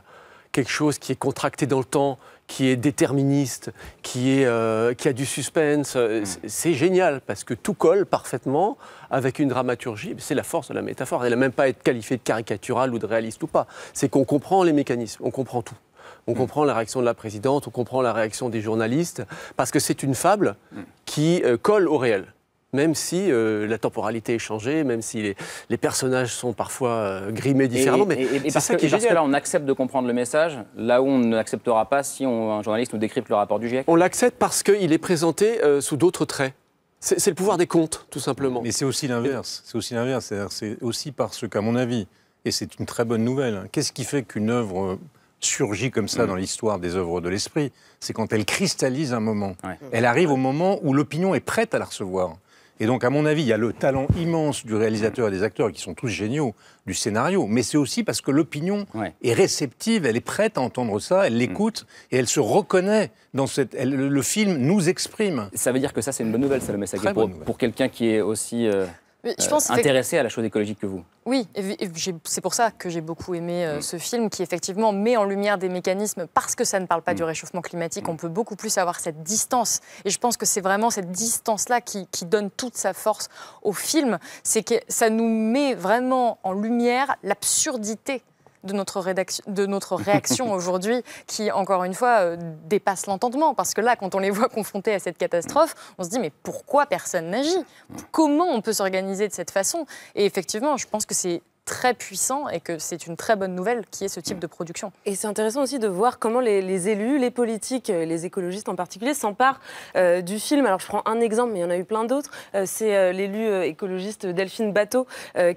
quelque chose qui est contracté dans le temps, qui est déterministe, qui, est, euh, qui a du suspense. Euh, mm. C'est génial parce que tout colle parfaitement avec une dramaturgie. C'est la force de la métaphore. Elle n'a même pas à être qualifiée de caricaturale ou de réaliste ou pas. C'est qu'on comprend les mécanismes, on comprend tout. On mm. comprend la réaction de la présidente, on comprend la réaction des journalistes, parce que c'est une fable mm. qui euh, colle au réel même si euh, la temporalité est changée, même si les, personnages sont parfois euh, grimés différemment. Et, mais parce ça que, qui est parce que là, on accepte de comprendre le message, là où on ne l'acceptera pas si un journaliste nous décrypte le rapport du GIEC. On l'accepte parce qu'il est présenté euh, sous d'autres traits. C'est le pouvoir des comptes, tout simplement. Mais c'est aussi l'inverse. C'est aussi l'inverse. C'est aussi parce qu'à mon avis, et c'est une très bonne nouvelle, hein, qu'est-ce qui fait qu'une œuvre surgit comme ça mm. dans l'histoire des œuvres de l'esprit C'est quand elle cristallise un moment. Elle arrive au moment où l'opinion est prête à la recevoir. Et donc, à mon avis, il y a le talent immense du réalisateur et des acteurs qui sont tous géniaux du scénario, mais c'est aussi parce que l'opinion est réceptive, elle est prête à entendre ça, elle mm. l'écoute et elle se reconnaît dans cette. le film nous exprime. Ça veut dire que ça, c'est une bonne nouvelle, Salomé message pour, pour quelqu'un qui est aussi. Euh, je euh, pense intéressé à la chose écologique que vous. Oui, c'est pour ça que j'ai beaucoup aimé euh, mm. ce film qui effectivement met en lumière des mécanismes parce que ça ne parle pas mm. du réchauffement climatique. Mm. On peut beaucoup plus avoir cette distance. Et je pense que c'est vraiment cette distance-là qui, donne toute sa force au film. C'est que ça nous met vraiment en lumière l'absurdité de notre, rédaction, de notre réaction aujourd'hui qui, encore une fois, euh, dépasse l'entendement. Parce que là, quand on les voit confrontés à cette catastrophe, on se dit mais pourquoi personne n'agit Comment on peut s'organiser de cette façon Et effectivement, je pense que c'est très puissant et que c'est une très bonne nouvelle qui est ce type de production. Et c'est intéressant aussi de voir comment les, élus, les politiques, euh, les écologistes en particulier s'emparent euh, du film. Alors je prends un exemple, mais il y en a eu plein d'autres. Euh, c'est l'élu écologiste Delphine Bateau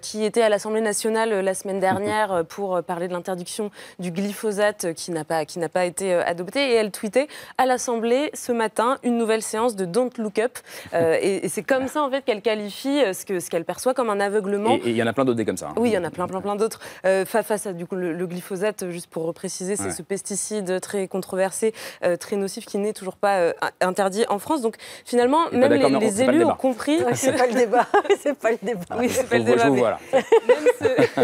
qui était à l'Assemblée nationale la semaine dernière pour parler de l'interdiction du glyphosate qui n'a pas, qui n'a pas été adopté. Et elle tweetait à l'Assemblée ce matin une nouvelle séance de Don't Look Up. et, c'est comme ça en fait qu'elle qualifie ce, que, ce qu'elle perçoit comme un aveuglement. Et il y en a plein d'autres comme ça. Hein. Oui, en a plein, plein, plein d'autres. Euh, face à du coup, le, glyphosate, juste pour préciser, c'est ce pesticide très controversé, euh, très nocif, qui n'est toujours pas euh, interdit en France. Donc finalement, même les, élus ont compris. c'est pas le débat. c'est pas le débat. oui, c'est pas le débat. Ah,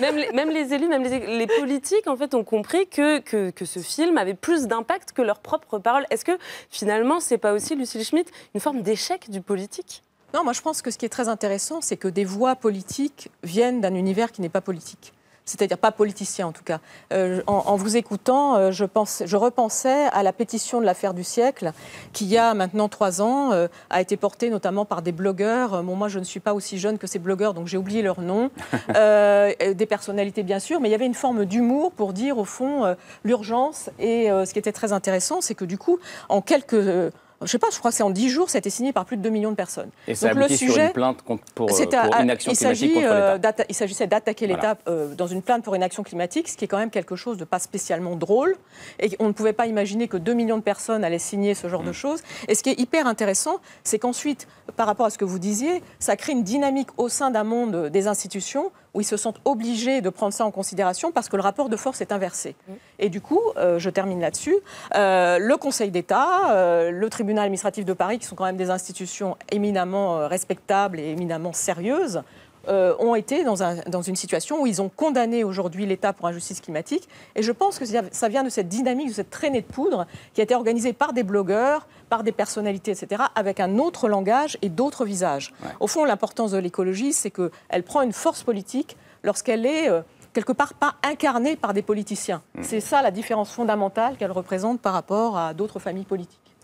même, les, élus, même les, politiques, en fait, ont compris que, que, ce film avait plus d'impact que leurs propres paroles. Est-ce que finalement, c'est pas aussi, Lucille Schmitt, une forme d'échec du politique non, moi je pense que ce qui est très intéressant, c'est que des voix politiques viennent d'un univers qui n'est pas politique c'est-à-dire pas politicien en tout cas. Euh, en, vous écoutant, euh, je, pense, je repensais à la pétition de l'affaire du siècle, qui il y a maintenant trois ans euh, a été portée notamment par des blogueurs. Bon, moi, je ne suis pas aussi jeune que ces blogueurs, donc j'ai oublié leur nom. des personnalités, bien sûr, mais il y avait une forme d'humour pour dire, au fond, l'urgence. Et ce qui était très intéressant, c'est que du coup, en quelques je sais pas, je crois que c'est en 10 jours, ça a été signé par plus de 2 millions de personnes. Et ça le sujet, sur une plainte contre, pour, une euh, action climatique euh, Il s'agissait d'attaquer l'État euh, dans une plainte pour une action climatique, ce qui est quand même quelque chose de pas spécialement drôle. Et on ne pouvait pas imaginer que 2 millions de personnes allaient signer ce genre de mm. choses. Et ce qui est hyper intéressant, c'est qu'ensuite, par rapport à ce que vous disiez, ça crée une dynamique au sein d'un monde des institutions où ils se sentent obligés de prendre ça en considération parce que le rapport de force est inversé. Et du coup, euh, je termine là-dessus, euh, le Conseil d'État, euh, le tribunal administratif de Paris, qui sont quand même des institutions éminemment respectables et éminemment sérieuses, ont été dans, une situation où ils ont condamné aujourd'hui l'État pour injustice climatique. Et je pense que ça vient de cette dynamique, de cette traînée de poudre qui a été organisée par des blogueurs, par des personnalités, etc., avec un autre langage et d'autres visages. Au fond, l'importance de l'écologie, c'est qu'elle prend une force politique lorsqu'elle est... Euh, quelque part pas incarnée par des politiciens. Mmh. C'est ça la différence fondamentale qu'elle représente par rapport à d'autres familles politiques.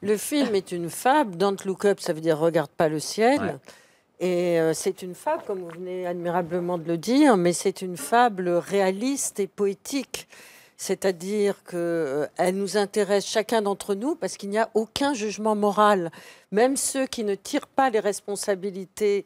Le film est une fable. Don't look up, ça veut dire regarde pas le ciel. Et euh, c'est une fable, comme vous venez admirablement de le dire, mais c'est une fable réaliste et poétique c'est-à-dire qu'elle euh, nous intéresse chacun d'entre nous parce qu'il n'y a aucun jugement moral. Même ceux qui ne tirent pas les responsabilités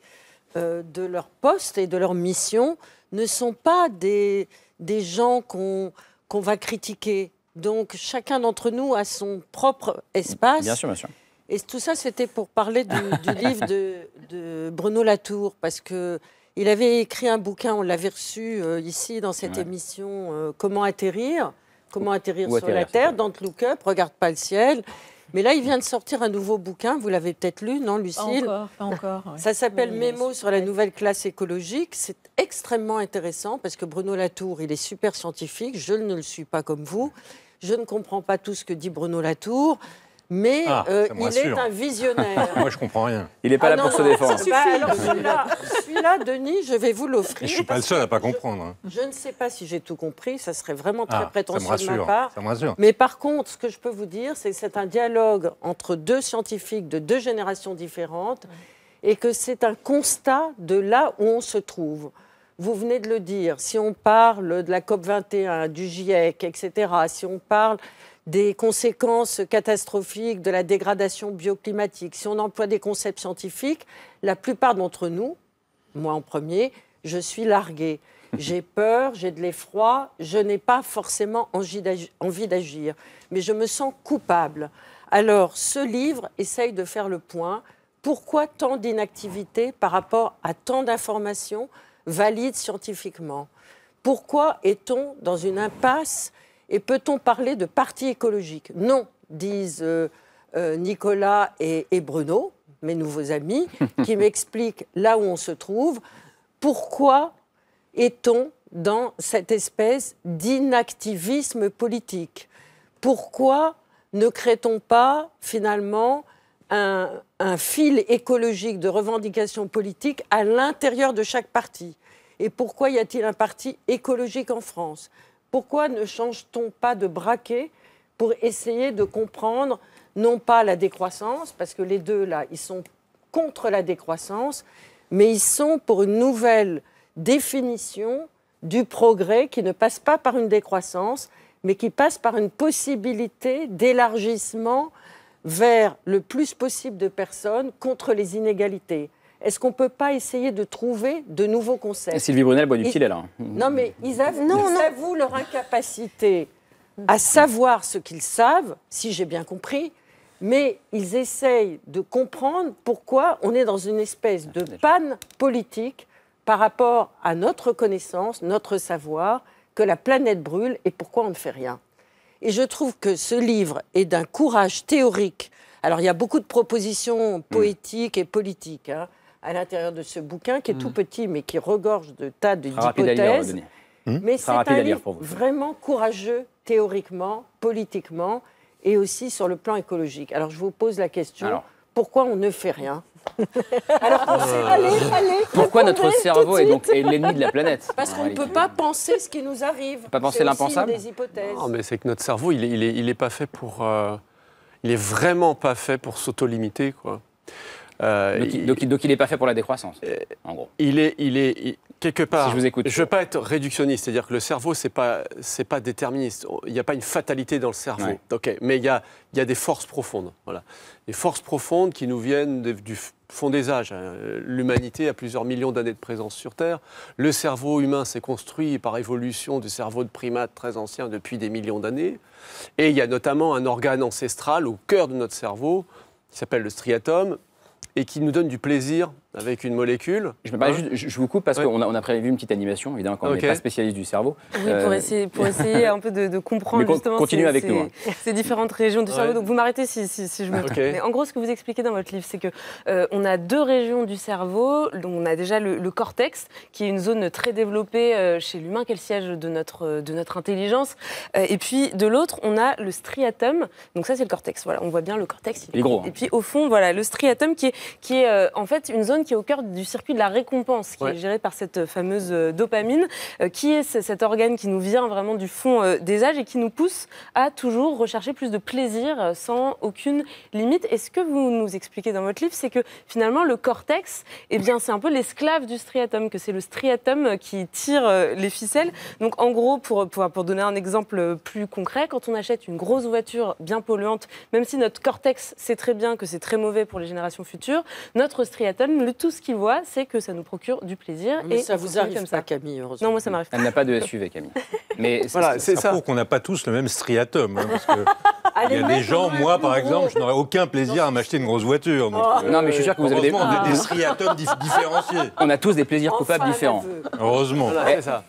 euh, de leur poste et de leur mission ne sont pas des, des gens qu'on va critiquer. Donc chacun d'entre nous a son propre espace. Bien sûr, bien sûr. Et tout ça, c'était pour parler du, livre de, de, Bruno Latour, parce que il avait écrit un bouquin, on l'avait reçu euh, ici dans cette émission, euh, Comment atterrir Comment atterrir sur la Terre, Don't Look Up, Regarde pas le ciel. Mais là, il vient de sortir un nouveau bouquin, vous l'avez peut-être lu, non, Lucille Pas encore, pas encore. Ça s'appelle Mémo sur la nouvelle classe écologique. C'est extrêmement intéressant parce que Bruno Latour, il est super scientifique, je ne le suis pas comme vous. Je ne comprends pas tout ce que dit Bruno Latour mais ah, euh, il est un visionnaire. Moi, je comprends rien. Il n'est pas là ah pour se défendre. celui-là, Denis, je vais vous l'offrir. Je ne suis pas le seul à pas comprendre. Hein. Je, ne sais pas si j'ai tout compris. Ça serait vraiment très ah, prétentieux de ma part. Ça me rassure. Mais par contre, ce que je peux vous dire, c'est que c'est un dialogue entre deux scientifiques de deux générations différentes, et que c'est un constat de là où on se trouve. Vous venez de le dire. Si on parle de la COP 21, du GIEC, etc. Si on parle des conséquences catastrophiques de la dégradation bioclimatique, si on emploie des concepts scientifiques, la plupart d'entre nous, moi en premier, je suis largué. J'ai peur, j'ai de l'effroi, je n'ai pas forcément envie d'agir, mais je me sens coupable. Alors, ce livre essaye de faire le point. Pourquoi tant d'inactivité par rapport à tant d'informations valides scientifiquement Pourquoi est-on dans une impasse et peut-on parler de parti écologique Non, disent euh, euh, Nicolas et, Bruno, mes nouveaux amis, qui m'expliquent là où on se trouve, pourquoi est-on dans cette espèce d'inactivisme politique Pourquoi ne crée-t-on pas finalement un, un, fil écologique de revendications politique à l'intérieur de chaque parti Et pourquoi y a-t-il un parti écologique en France pourquoi ne change-t-on pas de braquet pour essayer de comprendre non pas la décroissance, parce que les deux, là, ils sont contre la décroissance, mais ils sont pour une nouvelle définition du progrès qui ne passe pas par une décroissance, mais qui passe par une possibilité d'élargissement vers le plus possible de personnes contre les inégalités. Est-ce qu'on ne peut pas essayer de trouver de nouveaux concepts Et Sylvie Brunel, bon, utile, est là. Non, mais ils, avouent, leur incapacité à savoir ce qu'ils savent, si j'ai bien compris, mais ils essayent de comprendre pourquoi on est dans une espèce de panne politique par rapport à notre connaissance, notre savoir, que la planète brûle et pourquoi on ne fait rien. Et je trouve que ce livre est d'un courage théorique. Alors il y a beaucoup de propositions hmm. poétiques et politiques. Hein à l'intérieur de ce bouquin qui est tout mm. petit mais qui regorge de tas d'hypothèses. Mm. mais c'est un livre vraiment courageux théoriquement, politiquement et aussi sur le plan écologique. Alors je vous pose la question, pourquoi on ne fait rien euh, pourquoi notre cerveau est donc l'ennemi de la planète Parce qu'on ne peut pas penser ce qui nous arrive. Pas penser l'impensable. Des hypothèses. Non, mais c'est que notre cerveau, il n'est il est, pas fait pour. Euh, il est vraiment pas fait pour s'auto-limiter, quoi. Euh, donc, il, n'est pas fait pour la décroissance, euh, en gros. Il est, il est quelque part. Si je vous écoute. Je veux pas être réductionniste, c'est-à-dire que le cerveau, c'est pas, c'est pas déterministe. Il n'y a pas une fatalité dans le cerveau. mais il y a, il y a des forces profondes. Voilà, des forces profondes qui nous viennent du fond des âges. Hein. L'humanité a plusieurs millions d'années de présence sur Terre. Le cerveau humain s'est construit par évolution du cerveau de primates très anciens depuis des millions d'années. Et il y a notamment un organe ancestral au cœur de notre cerveau qui s'appelle le striatum, et qui nous donne du plaisir avec une molécule. Hein je, je, vous coupe parce qu'on a, on a prévu une petite animation, évidemment, quand on n'est pas spécialiste du cerveau. Oui, pour euh, essayer, pour essayer un peu de, comprendre justement hein. ces, différentes régions du cerveau. Donc vous m'arrêtez si, je me en gros, ce que vous expliquez dans votre livre, c'est qu'on euh, a deux régions du cerveau. Donc on a déjà le, cortex, qui est une zone très développée euh, chez l'humain, qui est le siège de notre, de notre intelligence. et puis de l'autre, on a le striatum. Donc ça, c'est le cortex. Voilà, on voit bien le cortex. Il, est gros. Et hein. puis au fond, voilà, le striatum qui est, qui est en fait une zone qui est au cœur du circuit de la récompense, qui est géré par cette fameuse euh, dopamine, euh, qui est cet organe qui nous vient vraiment du fond euh, des âges et qui nous pousse à toujours rechercher plus de plaisir sans aucune limite. Et ce que vous nous expliquez dans votre livre, c'est que finalement, le cortex, eh bien, c'est un peu l'esclave du striatum, que c'est le striatum qui tire les ficelles. Donc, en gros, pour, pour, pour donner un exemple plus concret, quand on achète une grosse voiture bien polluante, même si notre cortex sait très bien que c'est très mauvais pour les générations futures, notre striatum, tout ce qu'il voit, c'est que ça nous procure du plaisir. et ça vous arrive comme ça. Camille, heureusement. Non, moi, ça m'arrive Elle n'a pas de SUV, Camille. Mais voilà, c'est ça. qu'on n'a pas tous le même striatum. Hein, ah, il y a des gens, moi, par exemple, je n'aurais aucun plaisir à m'acheter une grosse voiture. Oh. Euh, non, mais je suis sûr que vous avez des... Ah. striatums différenciés. On a tous des plaisirs coupables différents. Heureusement.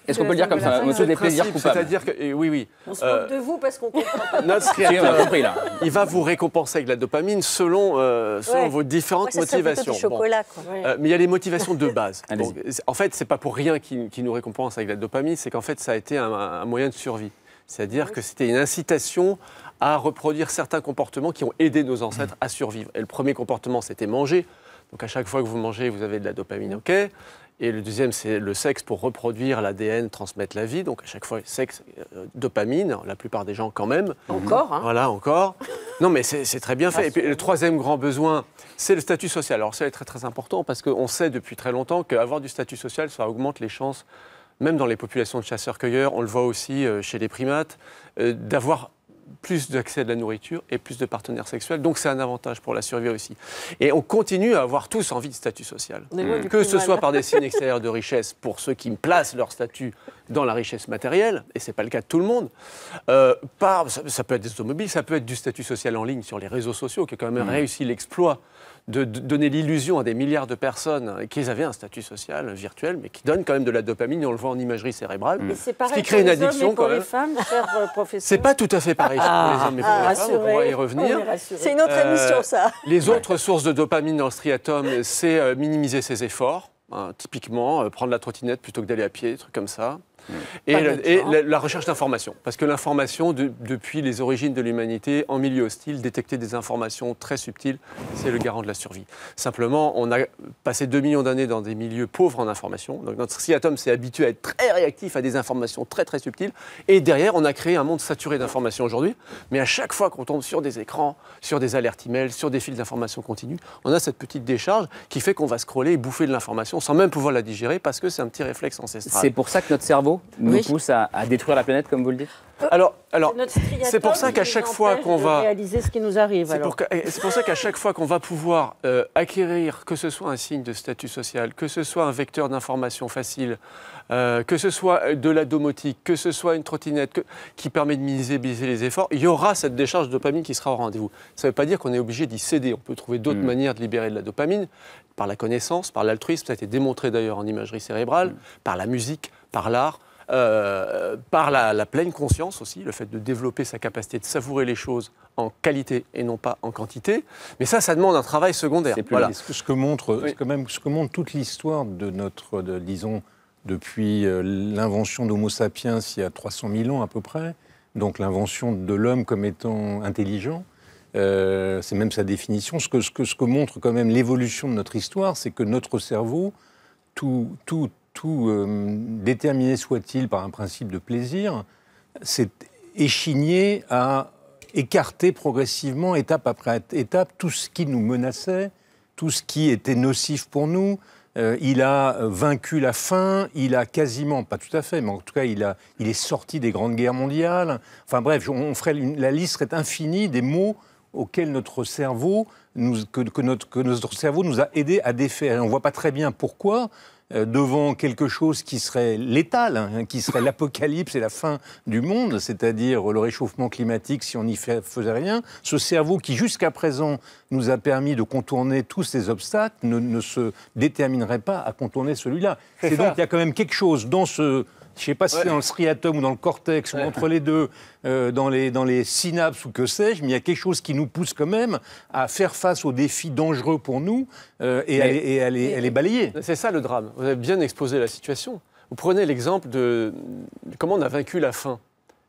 Est-ce qu'on peut le dire comme ça On a tous des plaisirs coupables. C'est-à-dire que, oui, oui. On se moque euh, de vous parce qu'on comprend pas. Notre striatum, euh, il va vous récompenser avec la dopamine selon, selon vos différentes motivations. chocolat, quoi. Euh, mais il y a les motivations de base. en fait, ce n'est pas pour rien qu'ils nous récompensent avec la dopamine, c'est qu'en fait, ça a été un, moyen de survie. C'est-à-dire que c'était une incitation à reproduire certains comportements qui ont aidé nos ancêtres à survivre. Et le premier comportement, c'était manger. Donc à chaque fois que vous mangez, vous avez de la dopamine, mm. ok et le deuxième, c'est le sexe pour reproduire l'ADN, transmettre la vie. Donc à chaque fois, sexe, euh, dopamine, la plupart des gens quand même. Encore, hein. Voilà, encore. non, mais c'est très bien fait. Et puis le troisième grand besoin, c'est le statut social. Alors ça est très très important parce qu'on sait depuis très longtemps qu'avoir du statut social, ça augmente les chances, même dans les populations de chasseurs-cueilleurs, on le voit aussi euh, chez les primates, euh, d'avoir plus d'accès à la nourriture et plus de partenaires sexuels. Donc c'est un avantage pour la survie aussi. Et on continue à avoir tous envie de statut social. Que ce soit par des signes extérieurs de richesse pour ceux qui placent leur statut dans la richesse matérielle, et n'est pas le cas de tout le monde, euh, par, ça, peut être des automobiles, ça peut être du statut social en ligne sur les réseaux sociaux, qui a quand même mm. réussi l'exploit de, donner l'illusion à des milliards de personnes qu'ils avaient un statut social virtuel, mais qui donnent quand même de la dopamine, et on le voit en imagerie cérébrale, ce qui crée une addiction. les femmes, professeur. C'est pas tout à fait pareil pour les ah, hommes et pour ah, les y revenir. C'est une autre émission, euh, ça. les autres sources de dopamine dans le striatum, c'est euh, minimiser ses efforts. Hein, typiquement, euh, prendre la trottinette plutôt que d'aller à pied, des trucs comme ça. Et, la, recherche d'informations. Parce que l'information, depuis les origines de l'humanité, en milieu hostile, détecter des informations très subtiles, c'est le garant de la survie. Simplement, on a passé 2 millions d'années dans des milieux pauvres en informations Donc notre sciatome s'est habitué à être très réactif à des informations très très subtiles. Et derrière, on a créé un monde saturé d'informations aujourd'hui. Mais à chaque fois qu'on tombe sur des écrans, sur des alertes email, sur des fils d'informations continues on a cette petite décharge qui fait qu'on va scroller et bouffer de l'information sans même pouvoir la digérer parce que c'est un petit réflexe ancestral. C'est pour ça que notre cerveau nous pousse à, détruire la planète, comme vous le dites euh, alors, alors c'est pour ça qu'à chaque fois qu'on va réaliser ce qui nous arrive. C'est pour, ça qu'à chaque fois qu'on va pouvoir euh, acquérir que ce soit un signe de statut social, que ce soit un vecteur d'information facile, euh, que ce soit euh, de la domotique, que ce soit une trottinette qui permet de minimiser, les efforts, il y aura cette décharge de dopamine qui sera au rendez-vous. Ça ne veut pas dire qu'on est obligé d'y céder. On peut trouver d'autres mm. manières de libérer de la dopamine, par la connaissance, par l'altruisme, ça a été démontré d'ailleurs en imagerie cérébrale, mm. par la musique, par l'art. Euh, par la, pleine conscience aussi, le fait de développer sa capacité de savourer les choses en qualité et non pas en quantité. Mais ça, ça demande un travail secondaire. C'est ce, que montre, même, ce que montre toute l'histoire de notre, disons, depuis euh, l'invention d'Homo sapiens il y a 300 000 ans à peu près, donc l'invention de l'homme comme étant intelligent, euh, c'est même sa définition. Ce que, montre quand même l'évolution de notre histoire, c'est que notre cerveau, tout, tout, tout euh, déterminé soit-il par un principe de plaisir, s'est échigné à écarter progressivement, étape après étape, tout ce qui nous menaçait, tout ce qui était nocif pour nous, euh, il a euh, vaincu la faim, il a quasiment, pas tout à fait, mais en tout cas, il, a, il est sorti des grandes guerres mondiales. Enfin bref, on, la liste serait infinie des mots auxquels notre cerveau que, notre, que notre cerveau nous a aidés à défaire. Et on ne voit pas très bien pourquoi, euh, devant quelque chose qui serait létal, hein, hein, qui serait l'apocalypse et la fin du monde, c'est-à-dire le réchauffement climatique si on n'y faisait rien, ce cerveau qui jusqu'à présent nous a permis de contourner tous ces obstacles ne, se déterminerait pas à contourner celui-là. C'est donc il y a quand même quelque chose dans ce je ne sais pas si c'est dans le striatum ou dans le cortex ou entre les deux, euh, dans, les, dans les synapses ou que sais-je, mais il y a quelque chose qui nous pousse quand même à faire face aux défis dangereux pour nous euh, et, à, et, les, balayer. C'est ça le drame. Vous avez bien exposé la situation. Vous prenez l'exemple de comment on a vaincu la faim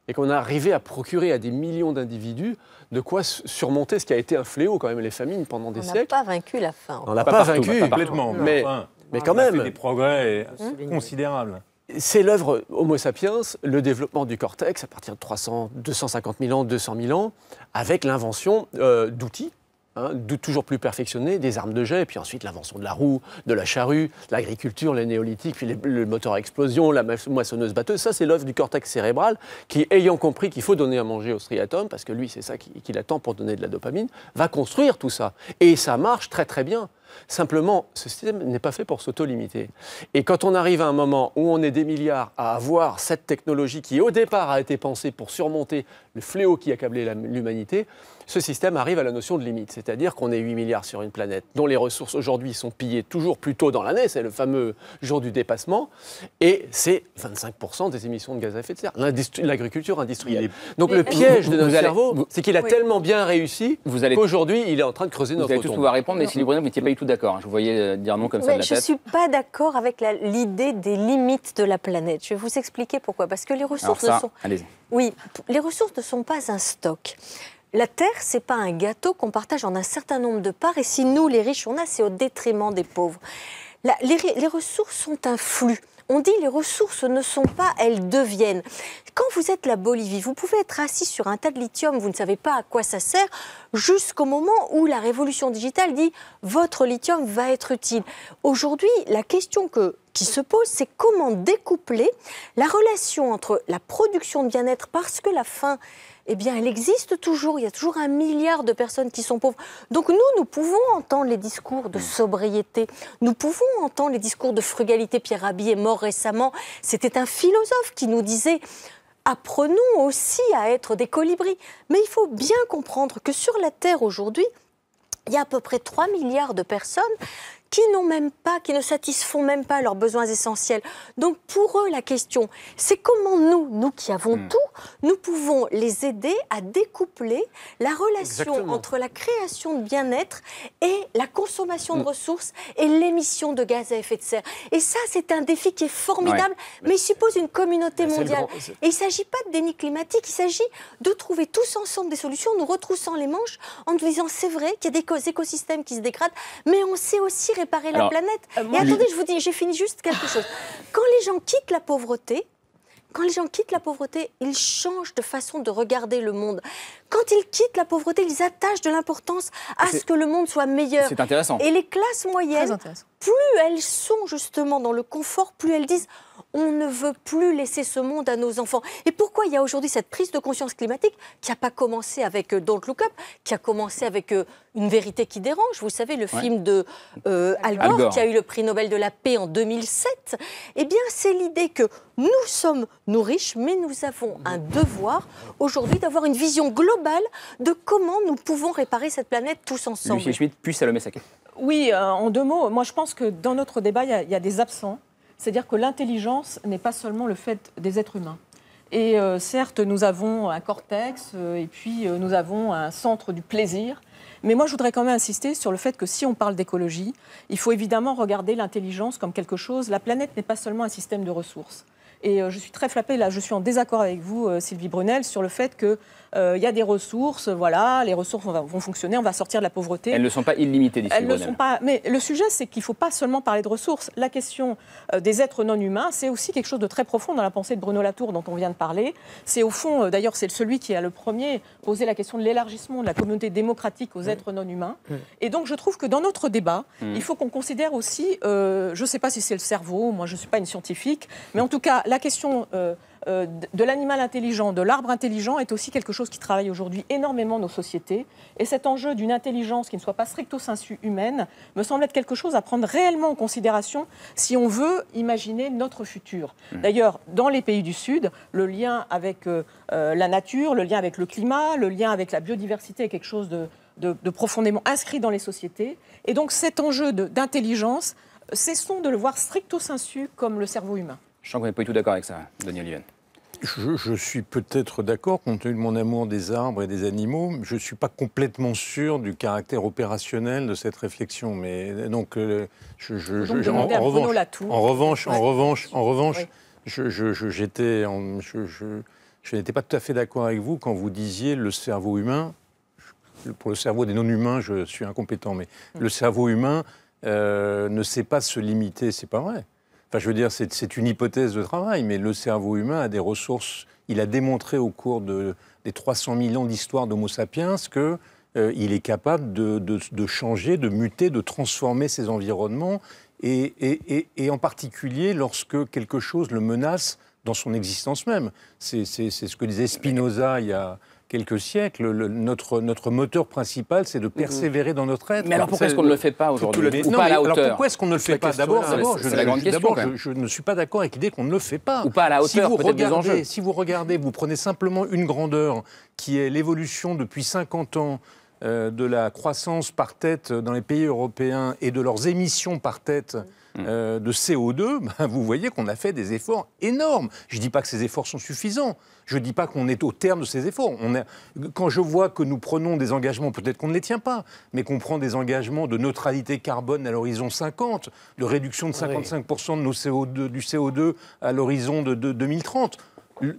et qu'on a arrivé à procurer à des millions d'individus de quoi surmonter ce qui a été un fléau quand même les famines pendant des siècles. On n'a pas vaincu la faim. On n'a pas, pas, vaincu complètement, mais, mais, quand même. Fait des progrès hum. considérables. C'est l'œuvre Homo sapiens, le développement du cortex à partir de 300, 250 000 ans, 200 000 ans, avec l'invention euh, d'outils hein, toujours plus perfectionnés, des armes de jet, puis ensuite l'invention de la roue, de la charrue, l'agriculture, les néolithiques, puis le moteur à explosion, la moissonneuse batteuse. Ça, c'est l'œuvre du cortex cérébral qui, ayant compris qu'il faut donner à manger au striatum, parce que lui, c'est ça qu'il attend pour donner de la dopamine, va construire tout ça. Et ça marche très très bien. Simplement, ce système n'est pas fait pour s'auto-limiter. Et quand on arrive à un moment où on est des milliards à avoir cette technologie qui, au départ, a été pensée pour surmonter le fléau qui accablait l'humanité, ce système arrive à la notion de limite, c'est-à-dire qu'on est 8 milliards sur une planète dont les ressources aujourd'hui sont pillées toujours plus tôt dans l'année, c'est le fameux jour du dépassement, et c'est 25% des émissions de gaz à effet de serre, l'agriculture industrielle. Donc le piège de notre cerveau, c'est qu'il a tellement bien réussi allez... qu'aujourd'hui, il est en train de creuser vous notre Vous allez tous pouvoir répondre, mais Sylvie Brunet, vous n'étiez pas du tout d'accord. Hein. Je vous voyais euh, dire non comme ça de la je tête. Je ne suis pas d'accord avec l'idée des limites de la planète. Je vais vous expliquer pourquoi. Parce que les ressources sont... Oui, les ressources ne sont pas un stock la terre, c'est pas un gâteau qu'on partage en un certain nombre de parts. Et si nous, les riches, on a, c'est au détriment des pauvres. les, ressources sont un flux. On dit les ressources ne sont pas, elles deviennent. Quand vous êtes la Bolivie, vous pouvez être assis sur un tas de lithium, vous ne savez pas à quoi ça sert, jusqu'au moment où la révolution digitale dit votre lithium va être utile. Aujourd'hui, la question que, qui se pose, c'est comment découpler la relation entre la production de bien-être parce que la faim eh bien, elle existe toujours. Il y a toujours un milliard de personnes qui sont pauvres. Donc nous, nous pouvons entendre les discours de mm. sobriété. Nous pouvons entendre les discours de frugalité. Pierre Rabhi est mort récemment. C'était un philosophe qui nous disait apprenons aussi à être des colibris. Mais il faut bien comprendre que sur la Terre aujourd'hui, il y a à peu près 3 milliards de personnes qui n'ont même pas, qui ne satisfont même pas leurs besoins essentiels. Donc pour eux, la question, c'est comment nous, nous qui avons hmm. tout, nous pouvons les aider à découpler la relation entre la création de bien-être et la consommation de hmm. ressources et l'émission de gaz à effet de serre. Et ça, c'est un défi qui est formidable, mais, il suppose une communauté mondiale. Et il ne s'agit pas de déni climatique, il s'agit de trouver tous ensemble des solutions, nous retroussant les manches en nous disant c'est vrai qu'il y a des écosystèmes qui se dégradent, mais on sait aussi réparer la planète. Euh, Et attendez, je vous dis, j'ai fini juste quelque chose. Quand les gens quittent la pauvreté, quand les gens quittent la pauvreté, ils changent de façon de regarder le monde. Quand ils quittent la pauvreté, ils attachent de l'importance à ce que le monde soit meilleur. C'est intéressant. Et les classes moyennes plus elles sont justement dans le confort, plus elles disent on ne veut plus laisser ce monde à nos enfants. Et pourquoi il y a aujourd'hui cette prise de conscience climatique qui n'a pas commencé avec euh, Don't Look Up, qui a commencé avec euh, Une vérité qui dérange Vous savez, le film de euh, Al, Gore, qui a eu le prix Nobel de la paix en 2007. Eh bien, c'est l'idée que nous sommes, nous riches, mais nous avons un devoir aujourd'hui d'avoir une vision globale de comment nous pouvons réparer cette planète tous ensemble. Salomé Oui, en deux mots, moi je pense que dans notre débat, il y a, des absents. C'est-à-dire que l'intelligence n'est pas seulement le fait des êtres humains. Et euh, certes, nous avons un cortex euh, et puis euh, nous avons un centre du plaisir. Mais moi, je voudrais quand même insister sur le fait que si on parle d'écologie, il faut évidemment regarder l'intelligence comme quelque chose. La planète n'est pas seulement un système de ressources. Et je suis très flappée, là, je suis en désaccord avec vous, Sylvie Brunel, sur le fait que euh, il y a des ressources, voilà, les ressources vont, fonctionner, on va sortir de la pauvreté. Elles ne sont pas illimitées, d'ici Elles ne sont pas. Mais le sujet, c'est qu'il ne faut pas seulement parler de ressources. La question euh, des êtres non humains, c'est aussi quelque chose de très profond dans la pensée de Bruno Latour, dont on vient de parler. C'est au fond, euh, d'ailleurs, c'est celui qui a le premier posé la question de l'élargissement de la communauté démocratique aux êtres non humains. Et donc, je trouve que dans notre débat, hmm. il faut qu'on considère aussi, je ne sais pas si c'est le cerveau, moi je ne suis pas une scientifique, mais en tout cas, la question euh, de l'animal intelligent, de l'arbre intelligent est aussi quelque chose qui travaille aujourd'hui énormément nos sociétés. Et cet enjeu d'une intelligence qui ne soit pas stricto sensu humaine me semble être quelque chose à prendre réellement en considération si on veut imaginer notre futur. Mmh. D'ailleurs, dans les pays du Sud, le lien avec euh, euh, la nature, le lien avec le climat, le lien avec la biodiversité est quelque chose de, de profondément inscrit dans les sociétés. Et donc cet enjeu d'intelligence, cessons de le voir stricto sensu comme le cerveau humain. Je sens qu'on n'est pas tout d'accord avec ça, Daniel Je, suis peut-être d'accord compte tenu de mon amour des arbres et des animaux. Je ne suis pas complètement sûr du caractère opérationnel de cette réflexion. Mais donc, euh, je, je, en, en, revanche, en, revanche, en revanche, en je n'étais pas tout à fait d'accord avec vous quand vous disiez le cerveau humain. Pour le cerveau des non-humains, je suis incompétent, mais mm. le cerveau humain euh, ne sait pas se limiter. C'est pas vrai. Enfin, je veux dire, c'est une hypothèse de travail, mais le cerveau humain a des ressources. Il a démontré au cours de, des 300 000 ans d'histoire d'Homo sapiens que euh, il est capable de, changer, de muter, de transformer ses environnements, et, et, en particulier lorsque quelque chose le menace dans son existence même. C'est ce que disait Spinoza il y a, quelques siècles, notre, notre moteur principal, c'est de mhm. persévérer dans notre être. Mais alors pourquoi est-ce qu'on ne le fait pas aujourd'hui non, alors pourquoi est-ce qu'on ne le fait pas D'abord, je, je, ne suis pas d'accord avec l'idée qu'on ne le fait pas. Ou pas à la hauteur, si vous regardez, Si vous regardez, vous prenez simplement une grandeur qui est l'évolution depuis 50 ans euh, de la croissance par tête dans les pays européens et de leurs émissions par tête. Mm. Euh, de CO2, bah, vous voyez qu'on a fait des efforts énormes. Je ne dis pas que ces efforts sont suffisants. Je ne dis pas qu'on est au terme de ces efforts. Quand je vois que nous prenons des engagements, peut-être qu'on ne les tient pas, mais qu'on prend des engagements de neutralité carbone à l'horizon 50, de réduction de 55% de nos CO2, du CO2 à l'horizon de 2030,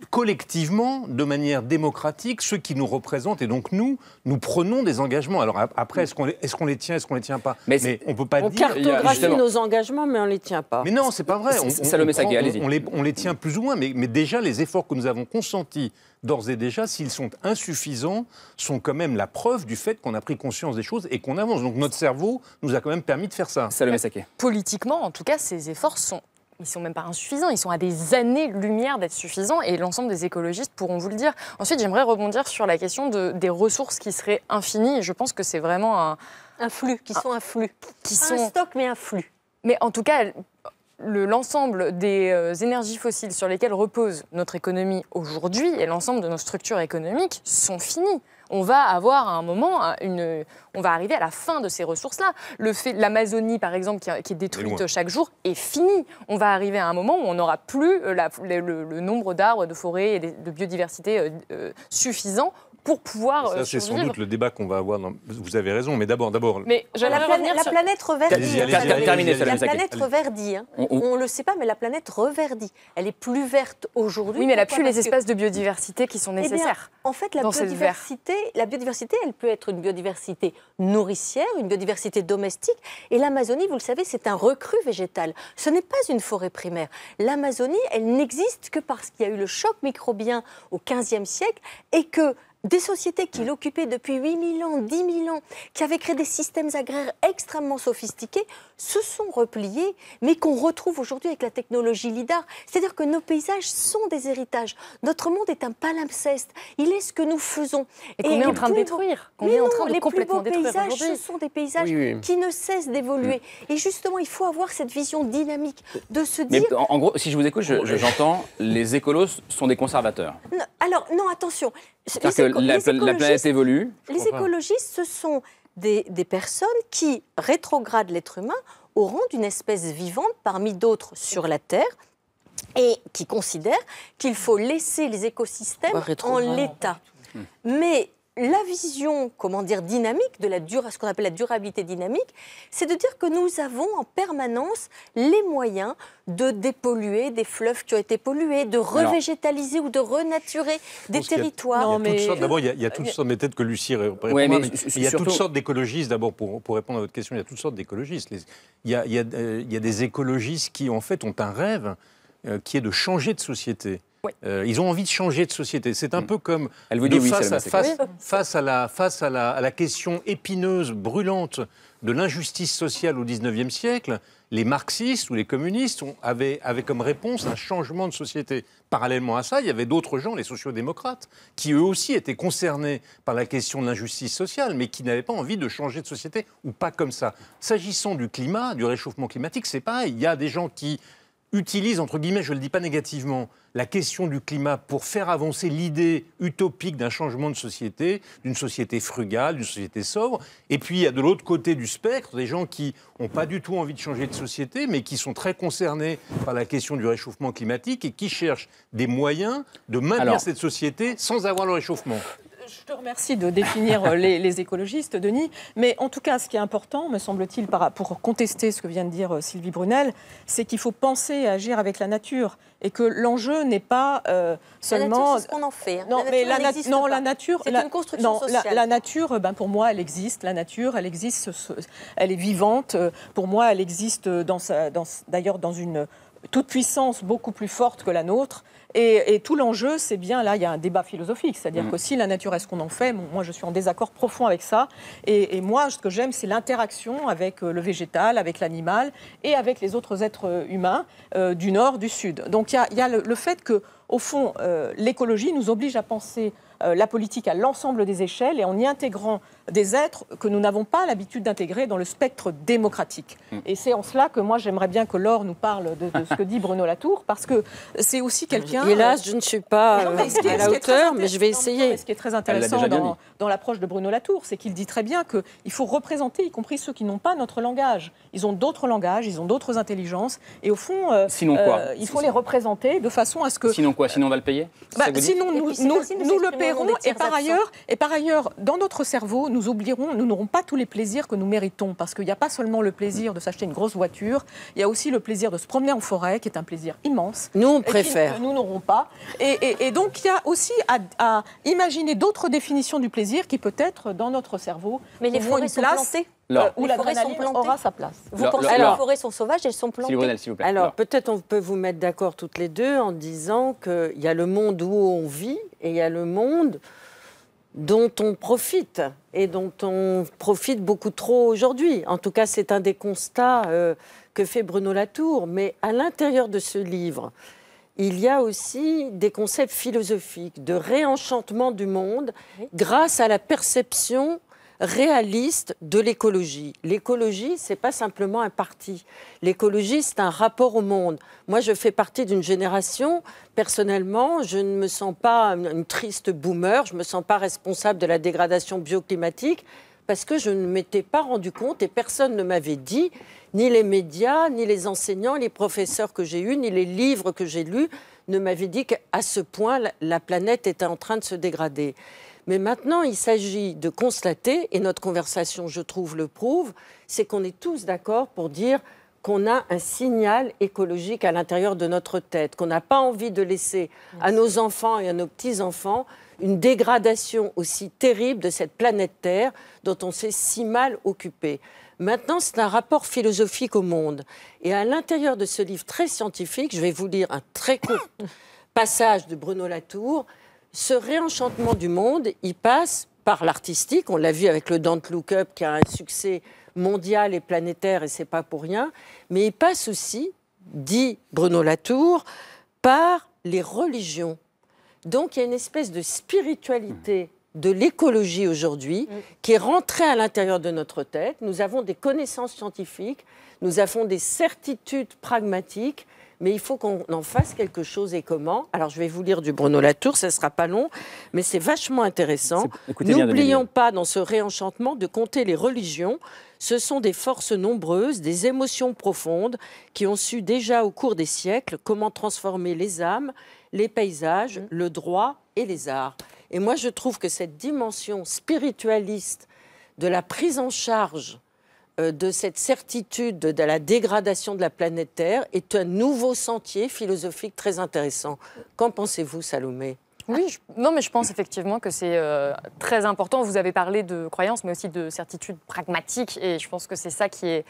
collectivement, de manière démocratique, ceux qui nous représentent, et donc nous, nous prenons des engagements. Alors après, est-ce qu'on les, est qu'on les, tient, est-ce qu'on les tient pas Mais, on peut pas dire... On cartographie nos engagements, mais on les tient pas. Mais non, c'est pas vrai. On, ça on, on, les, on les tient plus ou moins, mais, mais déjà, les efforts que nous avons consentis d'ores et déjà, s'ils sont insuffisants, sont quand même la preuve du fait qu'on a pris conscience des choses et qu'on avance. Donc notre cerveau nous a quand même permis de faire ça. Saké. Politiquement, en tout cas, ces efforts sont ils sont même pas insuffisants, ils sont à des années-lumière d'être suffisants et l'ensemble des écologistes pourront vous le dire. Ensuite, j'aimerais rebondir sur la question des ressources qui seraient infinies je pense que c'est vraiment un... Un flux, qui sont un flux. Qui pas sont... un stock, mais un flux. Mais en tout cas, l'ensemble des euh, énergies fossiles sur lesquelles repose notre économie aujourd'hui et l'ensemble de nos structures économiques sont finies on va avoir à un moment, hein, une, on va arriver à la fin de ces ressources-là. Le l'Amazonie, par exemple, qui, est détruite chaque jour, est finie. On va arriver à un moment où on n'aura plus euh, le, nombre d'arbres, de forêts et de biodiversité euh, euh, suffisant pour pouvoir. Ça, euh, c'est sans doute le débat qu'on va avoir. Vous avez raison, mais d'abord, d'abord. Mais la, planète, la planète reverdit. La planète reverdit. Hein. On ne le sait pas, mais la planète reverdit. Elle est plus verte aujourd'hui. Oui, mais elle n'a plus les espaces de biodiversité qui sont eh nécessaires. En fait, la biodiversité, la biodiversité, elle peut être une biodiversité nourricière, une biodiversité domestique. Et l'Amazonie, vous le savez, c'est un recru végétal. Ce n'est pas une forêt primaire. L'Amazonie, elle n'existe que parce qu'il y a eu le choc microbien au XVe siècle et que des sociétés qui l'occupaient depuis 8000 ans, 10 000 ans, qui avaient créé des systèmes agraires extrêmement sophistiqués, se sont repliées, mais qu'on retrouve aujourd'hui avec la technologie LIDAR. C'est-à-dire que nos paysages sont des héritages. Notre monde est un palimpseste. Il est ce que nous faisons. Et qu'on est en train de détruire. Mais est en train de les plus beaux paysages, ce sont des paysages qui ne cessent d'évoluer. Mm. Et justement, il faut avoir cette vision dynamique de se dire... Mais en gros, si je vous écoute, j'entends, je, les écolos sont des conservateurs. alors, non, attention la, planète évolue. Les écologistes, ce sont des, des personnes qui rétrogradent l'être humain au rang d'une espèce vivante parmi d'autres sur la Terre et qui considèrent qu'il faut laisser les écosystèmes en l'état. Hum. Mais la vision, comment dire, dynamique de la ce qu'on appelle la durabilité dynamique, c'est de dire que nous avons en permanence les moyens de dépolluer des fleuves qui ont été pollués, de revégétaliser ou de renaturer des territoires. D'abord, il y a toutes sortes, que il y a toutes sortes d'écologistes, d'abord, pour, répondre à votre question, il y a toutes sortes d'écologistes. Euh, il, y a des écologistes qui, en fait, ont un rêve euh, qui est de changer de société euh, ils ont envie de changer de société. C'est un mm. peu comme Elle face, à, la, question épineuse, brûlante de l'injustice sociale au XIXe siècle, les marxistes ou les communistes avaient, avaient, comme réponse un changement de société. Parallèlement à ça, il y avait d'autres gens, les sociodémocrates, qui eux aussi étaient concernés par la question de l'injustice sociale, mais qui n'avaient pas envie de changer de société ou pas comme ça. S'agissant du climat, du réchauffement climatique, c'est pareil. Il y a des gens qui utilise, entre guillemets, je ne le dis pas négativement, la question du climat pour faire avancer l'idée utopique d'un changement de société, d'une société frugale, d'une société sobre. Et puis il y a de l'autre côté du spectre des gens qui n'ont pas du tout envie de changer de société, mais qui sont très concernés par la question du réchauffement climatique et qui cherchent des moyens de maintenir cette société sans avoir le réchauffement je te remercie de définir euh, les, écologistes, Denis. Mais en tout cas, ce qui est important, me semble-t-il, pour contester ce que vient de dire euh, Sylvie Brunel, c'est qu'il faut penser et agir avec la nature. Et que l'enjeu n'est pas euh, seulement. C'est ce qu'on en fait. Hein. la mais non, la nature. C'est une construction non, sociale. La, nature, ben, pour moi, elle existe. La nature, elle existe. Elle est vivante. Pour moi, elle existe d'ailleurs dans, sa... dans une toute puissance beaucoup plus forte que la nôtre. Et, tout l'enjeu, c'est bien là, il y a un débat philosophique, c'est-à-dire mm. que si la nature est ce qu'on en fait, moi je suis en désaccord profond avec ça. Et, moi, ce que j'aime, c'est l'interaction avec euh, le végétal, avec l'animal et avec les autres êtres euh, humains euh, du nord, du sud. Donc il y a, le, fait que, au fond, l'écologie nous oblige à penser la politique à l'ensemble des échelles et en y intégrant des êtres que nous n'avons pas l'habitude d'intégrer dans le spectre démocratique. Mm. Et c'est en cela que moi j'aimerais bien que Laure nous parle de, ce que dit Bruno Latour, parce que c'est aussi quelqu'un. Hélas, euh, je ne suis pas euh, à la hauteur, mais je vais essayer. Ce qui est très intéressant dans, l'approche de Bruno Latour, c'est qu'il dit très bien qu'il faut représenter, y compris ceux qui n'ont pas notre langage. Ils ont d'autres langages, ils ont d'autres intelligences, et au fond, euh, il faut les représenter de façon à ce que. Sinon quoi Sinon on va le payer Sinon nous, nous, nous, le paierons, et par ailleurs, et par ailleurs, dans notre cerveau, nous nous oublierons, nous n'aurons pas tous les plaisirs que nous méritons, parce qu'il n'y a pas seulement le plaisir de s'acheter une grosse voiture, il y a aussi le plaisir de se promener en forêt, qui est un plaisir immense. Nous, on préfère. nous n'aurons pas. Et, donc, il y a aussi à, imaginer d'autres définitions du plaisir qui, peut-être, dans notre cerveau, Mais les forêts une place. Euh, où la forêt aura sa place. Vous pensez que les forêts sont sauvages, elles sont plantées. Alors, peut-être on peut vous mettre d'accord toutes les deux en disant qu'il y a le monde où on vit et il y a le monde dont on profite et dont on profite beaucoup trop aujourd'hui. En tout cas, c'est un des constats euh, que fait Bruno Latour. Mais à l'intérieur de ce livre, il y a aussi des concepts philosophiques de réenchantement du monde grâce à la perception réaliste de l'écologie. L'écologie, c'est pas simplement un parti. L'écologie, c'est un rapport au monde. Moi, je fais partie d'une génération, personnellement, je ne me sens pas une triste boomer, je ne me sens pas responsable de la dégradation bioclimatique parce que je ne m'étais pas rendu compte et personne ne m'avait dit, ni les médias, ni les enseignants, les professeurs que j'ai eus, ni les livres que j'ai lus ne m'avaient dit qu'à ce point la planète était en train de se dégrader. Mais maintenant, il s'agit de constater, et notre conversation, je trouve, le prouve, c'est qu'on est tous d'accord pour dire qu'on a un signal écologique à l'intérieur de notre tête, qu'on n'a pas envie de laisser à nos enfants et à nos petits-enfants une dégradation aussi terrible de cette planète Terre dont on s'est si mal occupé. Maintenant, c'est un rapport philosophique au monde. Et à l'intérieur de ce livre très scientifique, je vais vous lire un très court passage de Bruno Latour ce réenchantement du monde, il passe par l'artistique. On l'a vu avec le Dante Look Up, qui a un succès mondial et planétaire, et c'est pas pour rien. Mais il passe aussi, dit Bruno Latour, par les religions. Donc il y a une espèce de spiritualité de l'écologie aujourd'hui mm. qui est rentrée à l'intérieur de notre tête. Nous avons des connaissances scientifiques, nous avons des certitudes pragmatiques mais il faut qu'on en fasse quelque chose et comment. Alors, je vais vous lire du Bruno Latour, ça ne sera pas long, mais c'est vachement intéressant. N'oublions pas dans ce réenchantement de compter les religions. Ce sont des forces nombreuses, des émotions profondes qui ont su déjà au cours des siècles comment transformer les âmes, les paysages, mmh. le droit et les arts. Et moi, je trouve que cette dimension spiritualiste de la prise en charge euh, de cette certitude de la dégradation de la planète Terre est un nouveau sentier philosophique très intéressant. Qu'en pensez-vous, Salomé oui, non, mais je pense effectivement que c'est euh, très important. Vous avez parlé de croyances, mais aussi de certitudes pragmatiques, et je pense que c'est ça qui est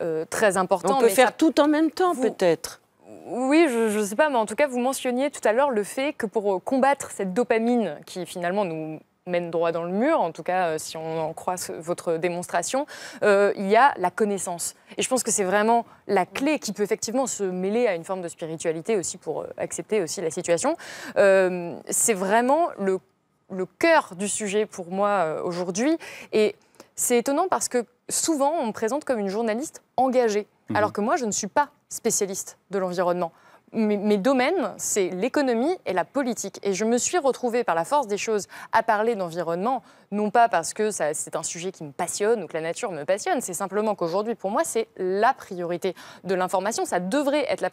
euh, très important. On peut faire tout en même temps, peut-être. Oui, je ne sais pas, mais en tout cas, vous mentionniez tout à l'heure le fait que pour combattre cette dopamine qui finalement nous mène droit dans le mur, en tout cas euh, si on en croit votre démonstration, euh, il y a la connaissance. Et je pense que c'est vraiment la clé qui peut effectivement se mêler à une forme de spiritualité aussi pour euh, accepter aussi la situation. c'est vraiment le, cœur du sujet pour moi aujourd'hui. Et c'est étonnant parce que souvent on me présente comme une journaliste engagée, mhm. alors que moi je ne suis pas spécialiste de l'environnement mes, domaines, c'est l'économie et la politique. Et je me suis retrouvée par la force des choses à parler d'environnement, non pas parce que c'est un sujet qui me passionne ou que la nature me passionne, c'est simplement qu'aujourd'hui, pour moi, c'est la priorité de l'information. Ça devrait être la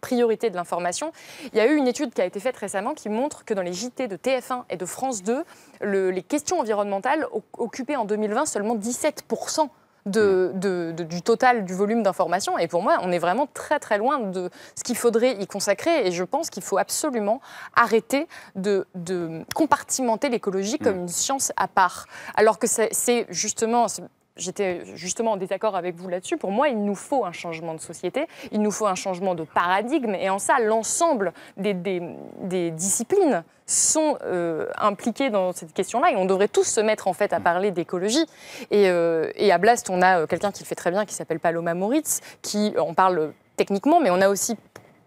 priorité de l'information. Il y a eu une étude qui a été faite récemment qui montre que dans les JT de TF1 et de France 2, les questions environnementales occupaient en 2020 seulement 17 Mm. du total du volume d'informations. Et pour moi, on est vraiment très très loin de ce qu'il faudrait y consacrer. Et je pense qu'il faut absolument arrêter de, compartimenter l'écologie comme mm. une science à part. Alors que c'est justement j'étais justement en désaccord avec vous là-dessus. Pour moi, il nous faut un changement de société, il nous faut un changement de paradigme. Et en ça, l'ensemble des, disciplines sont euh, impliquées dans cette question-là. Et on devrait tous se mettre en fait à parler d'écologie. Et, euh, à Blast, on a euh, quelqu'un qui le fait très bien, qui s'appelle Paloma Moritz, qui en parle techniquement, mais on a aussi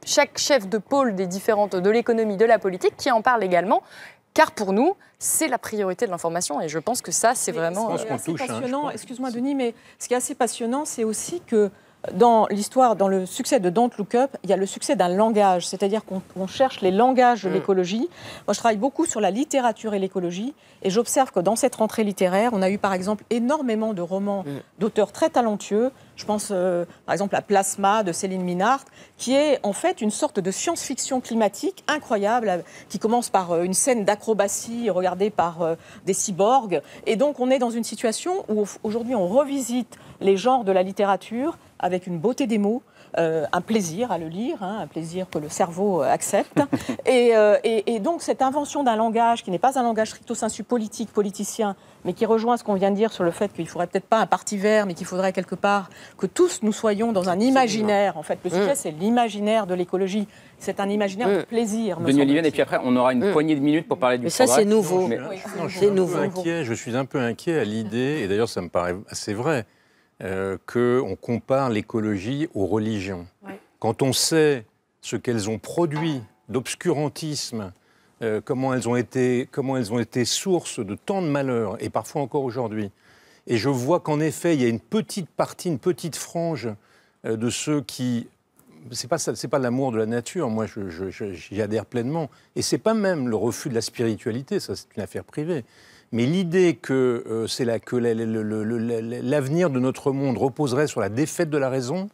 chaque chef de pôle des différentes de l'économie, de la politique, qui en parle également car pour nous, c'est la priorité de l'information. Et je pense que ça, c'est vraiment. Ce euh, passionnant, moi Denis, mais ce qui est assez passionnant, c'est aussi que dans l'histoire, dans le succès de Don't Look Up, il y a le succès d'un langage, c'est-à-dire qu'on cherche les langages de mm. l'écologie. Moi, je travaille beaucoup sur la littérature et l'écologie, et j'observe que dans cette rentrée littéraire, on a eu par exemple énormément de romans mm. d'auteurs très talentueux je pense euh, par exemple à Plasma de Céline Minard, qui est en fait une sorte de science-fiction climatique incroyable, euh, qui commence par euh, une scène d'acrobatie regardée par des cyborgs. Et donc on est dans une situation où aujourd'hui on revisite les genres de la littérature avec une beauté des mots, euh, un plaisir à le lire, hein, un plaisir que le cerveau euh, accepte. Euh, et, donc cette invention d'un langage qui n'est pas un langage stricto sensu politique, politicien, mais qui rejoint ce qu'on vient de dire sur le fait qu'il ne faudrait peut-être pas un parti vert, mais qu'il faudrait quelque part que tous nous soyons dans un imaginaire. En fait, le sujet, mm. c'est l'imaginaire de l'écologie. C'est un imaginaire de mm. plaisir. Denis Olivier, et puis après, on aura une mm. poignée de minutes pour parler du Mais ça, c'est nouveau. nouveau. je suis un peu inquiet à l'idée, et d'ailleurs, ça me paraît assez vrai euh, que qu'on compare l'écologie aux religions. Quand on sait ce qu'elles ont produit d'obscurantisme, euh, comment, elles ont été, comment elles ont été source de tant de malheurs, et parfois encore aujourd'hui, et je vois qu'en effet, il y a une petite partie, une petite frange euh, de ceux qui... Ce pas pas l'amour de la nature. Moi, j'y adhère pleinement. Et ce n'est pas même le refus de la spiritualité. Ça, c'est une affaire privée. Mais l'idée que, euh, c'est la, que l'avenir de notre monde reposerait sur la défaite de la raison,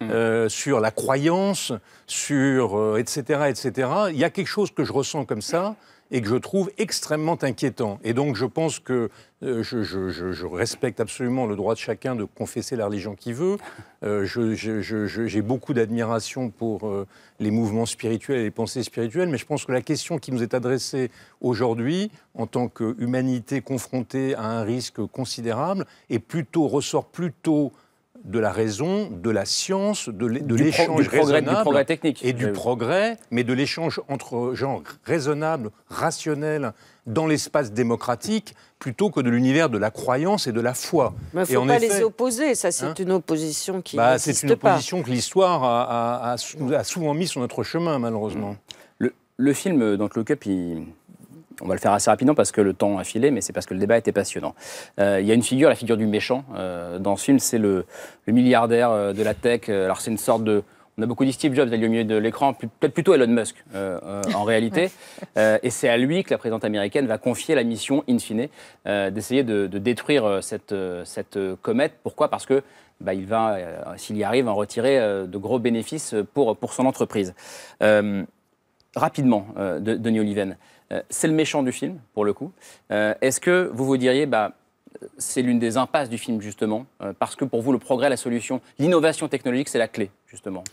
hmm. euh, sur la croyance, sur etc., euh, etc. Il y a quelque chose que je ressens comme ça et que je trouve extrêmement inquiétant. Et donc je pense que euh, je, respecte absolument le droit de chacun de confesser la religion qu'il veut. Euh, j'ai beaucoup d'admiration pour euh, les mouvements spirituels et les pensées spirituelles, mais je pense que la question qui nous est adressée aujourd'hui, en tant qu'humanité confrontée à un risque considérable, est plutôt, ressort plutôt de la raison, de la science, de l'échange raisonnable. Du progrès technique. Et du progrès, mais de l'échange entre gens raisonnables, rationnels, dans l'espace démocratique, plutôt que de l'univers de la croyance et de la foi. Mais il ne faut pas laisser opposer, ça c'est hein une opposition qui bah, C'est une opposition que l'histoire a, souvent mis sur notre chemin, malheureusement. Le, film, dans le Cap, il on va le faire assez rapidement parce que le temps a filé, mais c'est parce que le débat était passionnant. Euh, il y a une figure, la figure du méchant euh, dans ce film, c'est le, milliardaire euh, de la tech. Alors c'est une sorte de... On a beaucoup dit Steve Jobs, il est au milieu de l'écran, peut-être plutôt Elon Musk en réalité. et c'est à lui que la présidente américaine va confier la mission, in fine, d'essayer de, détruire cette, comète. Pourquoi Parce que bah, il va, s'il y arrive, en retirer de gros bénéfices pour, son entreprise. rapidement, Denis Oliven. Euh, c'est le méchant du film, pour le coup. Euh, est-ce que vous vous diriez, bah, c'est l'une des impasses du film, justement, euh, parce que pour vous, le progrès, la solution, l'innovation technologique, c'est la clé, justement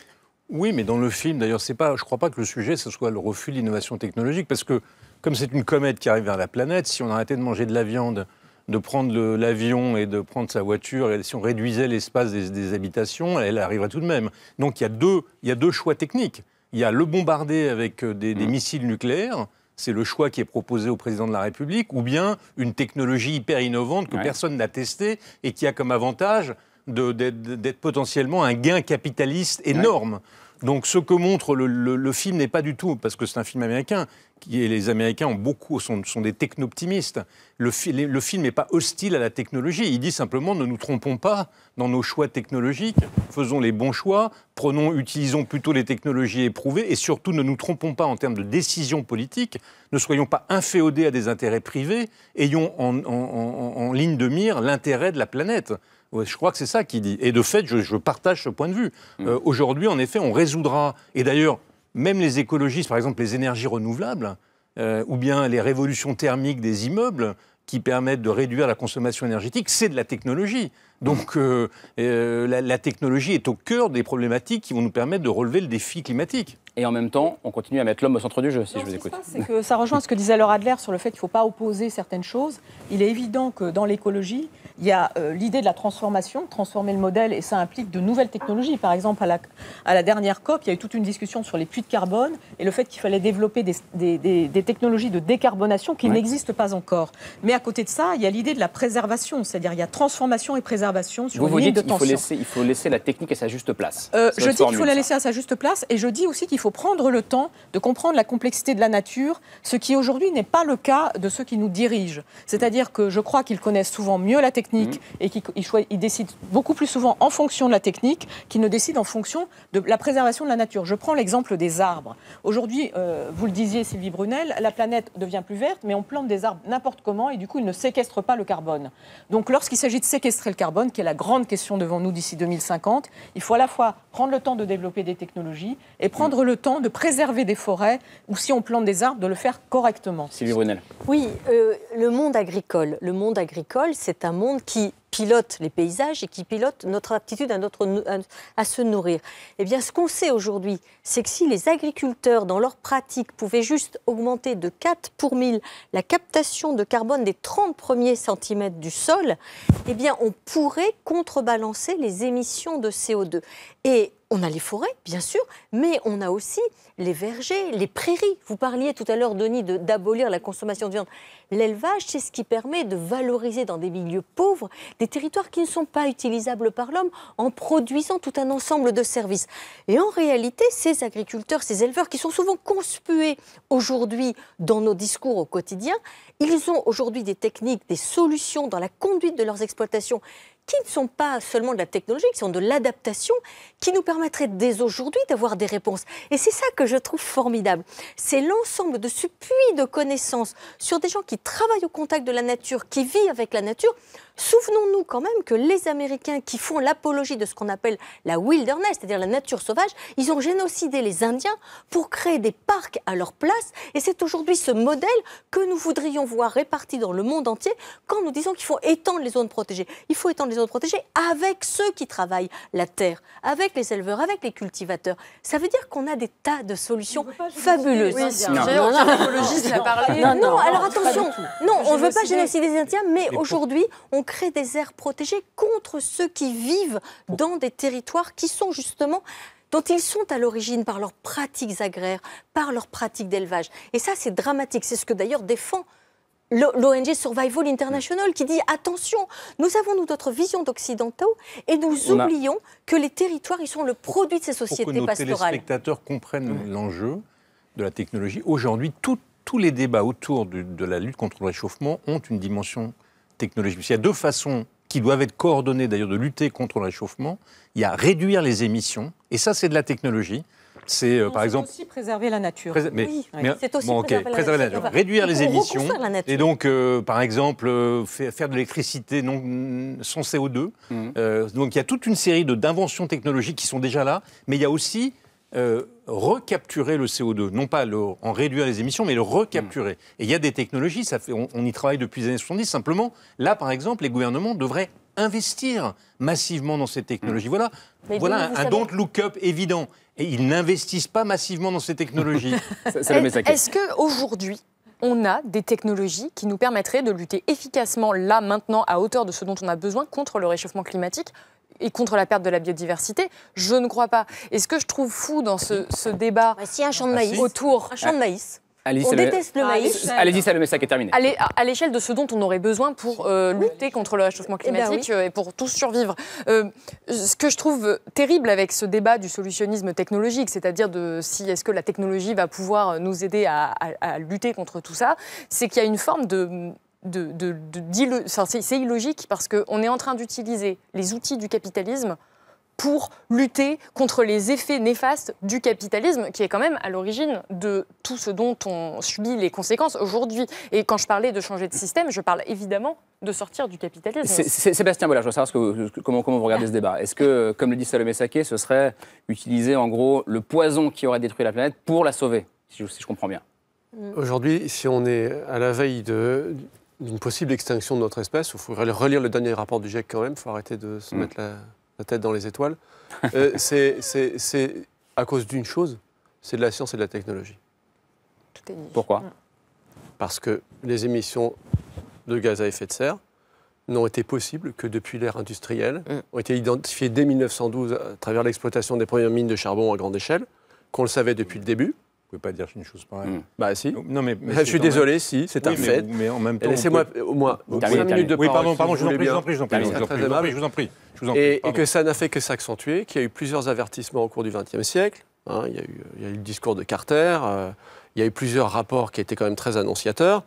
oui, mais dans le film, d'ailleurs, c'est pas, je ne crois pas que le sujet, ce soit le refus de l'innovation technologique, parce que comme c'est une comète qui arrive vers la planète, si on arrêtait de manger de la viande, de prendre l'avion et de prendre sa voiture, et si on réduisait l'espace des, habitations, elle arriverait tout de même. Donc il y, a deux, choix techniques. Il y a le bombarder avec des mm. missiles nucléaires, c'est le choix qui est proposé au président de la République, ou bien une technologie hyper innovante que personne n'a testée et qui a comme avantage d'être potentiellement un gain capitaliste énorme. Donc ce que montre le, film n'est pas du tout, parce que c'est un film américain, et les Américains beaucoup, sont, des techno-optimistes. Le, film n'est pas hostile à la technologie. Il dit simplement ne nous trompons pas dans nos choix technologiques, faisons les bons choix, prenons, utilisons plutôt les technologies éprouvées et surtout ne nous trompons pas en termes de décision politique, ne soyons pas inféodés à des intérêts privés, ayons en ligne de mire l'intérêt de la planète je crois que c'est ça qu'il dit. Et de fait, je, partage ce point de vue. Mm. Euh, aujourd'hui, en effet, on résoudra. Et d'ailleurs, même les écologistes, par exemple, les énergies renouvelables, euh, ou bien les révolutions thermiques des immeubles qui permettent de réduire la consommation énergétique, c'est de la technologie. Donc euh, euh, la, technologie est au cœur des problématiques qui vont nous permettre de relever le défi climatique. Et en même temps, on continue à mettre l'homme au centre du jeu, si je vous écoute. Ça, que ça rejoint ce que disait Laura Adler sur le fait qu'il ne faut pas opposer certaines choses. Il est évident que dans l'écologie, il y a euh, l'idée de la transformation, de transformer le modèle, et ça implique de nouvelles technologies. Par exemple, à la, à la dernière COP, il y a eu toute une discussion sur les puits de carbone et le fait qu'il fallait développer des, technologies de décarbonation qui n'existent pas encore. Mais à côté de ça, il y a l'idée de la préservation, c'est-à-dire il y a transformation et préservation vous Vous dites qu'il faut laisser la technique à sa juste place. Euh, je dis qu'il faut la laisser à sa juste place et je dis aussi qu'il faut prendre le temps de comprendre la complexité de la nature, ce qui aujourd'hui n'est pas le cas de ceux qui nous dirigent. C'est-à-dire que je crois qu'ils connaissent souvent mieux la technique mm. et qu'ils décident beaucoup plus souvent en fonction de la technique qu'ils ne décident en fonction de la préservation de la nature. Je prends l'exemple des arbres. Aujourd'hui, euh, vous le disiez Sylvie Brunel, la planète devient plus verte, mais on plante des arbres n'importe comment et du coup ils ne séquestrent pas le carbone. Donc lorsqu'il s'agit de séquestrer le carbone, qui est la grande question devant nous d'ici 2050. Il faut à la fois prendre le temps de développer des technologies et prendre le temps de préserver des forêts, ou si on plante des arbres, de le faire correctement. Sylvie Brunel. Oui, euh, le monde agricole. Le monde agricole, c'est un monde qui pilote les paysages et qui pilote notre aptitude à, à se nourrir. Eh bien, ce qu'on sait aujourd'hui, c'est que si les agriculteurs, dans leur pratique, pouvaient juste augmenter de 4 pour 1000 la captation de carbone des 30 premiers centimètres du sol, eh bien, on pourrait contrebalancer les émissions de CO2. Et on a les forêts, bien sûr, mais on a aussi les vergers, les prairies. Vous parliez tout à l'heure, Denis, d'abolir la consommation de viande. L'élevage, c'est ce qui permet de valoriser dans des milieux pauvres des territoires qui ne sont pas utilisables par l'homme en produisant tout un ensemble de services. Et en réalité, ces agriculteurs, ces éleveurs qui sont souvent conspués aujourd'hui dans nos discours au quotidien, ils ont aujourd'hui des techniques, des solutions dans la conduite de leurs exploitations qui ne sont pas seulement de la technologie, qui sont de l'adaptation, qui nous permettraient dès aujourd'hui d'avoir des réponses. Et c'est ça que je trouve formidable. C'est l'ensemble de ce puits de connaissances sur des gens qui travaillent au contact de la nature, qui vivent avec la nature. Souvenons-nous quand même que les Américains qui font l'apologie de ce qu'on appelle la wilderness, c'est-à-dire la nature sauvage, ils ont génocidé les Indiens pour créer des parcs à leur place. Et c'est aujourd'hui ce modèle que nous voudrions voir réparti dans le monde entier quand nous disons qu'il faut étendre les zones protégées. Il faut étendre les les protégées, avec ceux qui travaillent la terre, avec les éleveurs, avec les cultivateurs. Ça veut dire qu'on a des tas de solutions fabuleuses. non. alors attention, non, on ne veut pas génocider les Indiens, mais aujourd'hui, on crée des aires protégées contre ceux qui vivent dans des territoires qui sont justement dont ils sont à l'origine par leurs pratiques agraires, par leurs pratiques d'élevage. Et ça, c'est dramatique. C'est ce que d'ailleurs défend l'ONG Survival International qui dit attention, nous avons nous d'autres visions d'occidentaux et nous oublions que les territoires ils sont le produit de ces sociétés pastorales. Pour que nos téléspectateurs comprennent l'enjeu de la technologie, aujourd'hui tous les débats autour de, la lutte contre le réchauffement ont une dimension technologique. il y a deux façons qui doivent être coordonnées d'ailleurs de lutter contre le réchauffement. Il y a réduire les émissions, et ça c'est de la technologie. C'est euh, par exemple. aussi préserver la nature. c'est aussi préserver, Réduire les émissions. et donc, euh, par exemple, euh, faire de l'électricité non... sans CO2. Mhm. donc, il y a toute une série d'inventions technologiques qui sont déjà là, mais il y a aussi. recapturer le CO2, non pas en réduire les émissions, mais le recapturer. Mhm. Et il y a des technologies, on, y travaille depuis les années 70, simplement, là, par exemple, les gouvernements devraient investir massivement dans ces technologies. Mhm. Voilà, voilà un, don't look up évident et ils n'investissent pas massivement dans ces technologies. Est-ce qu'aujourd'hui, on a des technologies qui nous permettraient de lutter efficacement, là, maintenant, à hauteur de ce dont on a besoin, contre le réchauffement climatique et contre la perte de la biodiversité, je ne crois pas. Et ce que je trouve fou dans ce, débat bah, si, un champ de ah, autour... Ah, un champ de maïs on déteste le maïs. Allez-y, Salomé, ça qui est terminé. à, l'échelle de ce dont on aurait besoin pour euh, lutter contre le réchauffement eh ben climatique euh, et pour tous survivre. Euh, ce que je trouve terrible avec ce débat du solutionnisme technologique, c'est-à-dire de si est-ce que la technologie va pouvoir nous aider à, lutter contre tout ça, c'est qu'il y a une forme de de, de c'est illogique parce qu'on est en train d'utiliser les outils du capitalisme pour lutter contre les effets néfastes du capitalisme, qui est quand même à l'origine de tout ce dont on subit les conséquences aujourd'hui. Et quand je parlais de changer de système, je parle évidemment de sortir du capitalisme. Sébastien Bollard, je veux savoir ce comment, comment vous regardez ce débat. Est-ce que, comme le dit Salomé Saké, ce serait utiliser en gros le poison qui aurait détruit la planète pour la sauver, si je, comprends bien mm. Aujourd'hui, si on est à la veille d'une possible extinction de notre espèce. Il faudrait relire le dernier rapport du GIEC quand même, il faut arrêter de se mm. mettre la, la tête dans les étoiles, euh, c'est à cause d'une chose, c'est de la science et de la technologie. Tout est Pourquoi mm. Parce que les émissions de gaz à effet de serre n'ont été possibles que depuis l'ère industrielle, mm. ont été identifiées dès 1912 à travers l'exploitation des premières mines de charbon à grande échelle, qu'on le savait depuis le début, peux pas dire une chose pareille. Mm. Bah si. Oh, non mais, je suis désolé si c'est un fait. Mais, en même temps. Laissez-moi au moins 5 minutes de Oui pardon pardon je vous, en prie je vous en prie Et, que ça n'a fait que s'accentuer, qu'il y a eu plusieurs avertissements au cours du XXe siècle. Hein, il, y a eu, le discours de Carter. Euh, il y a eu plusieurs rapports qui étaient quand même très annonciateurs.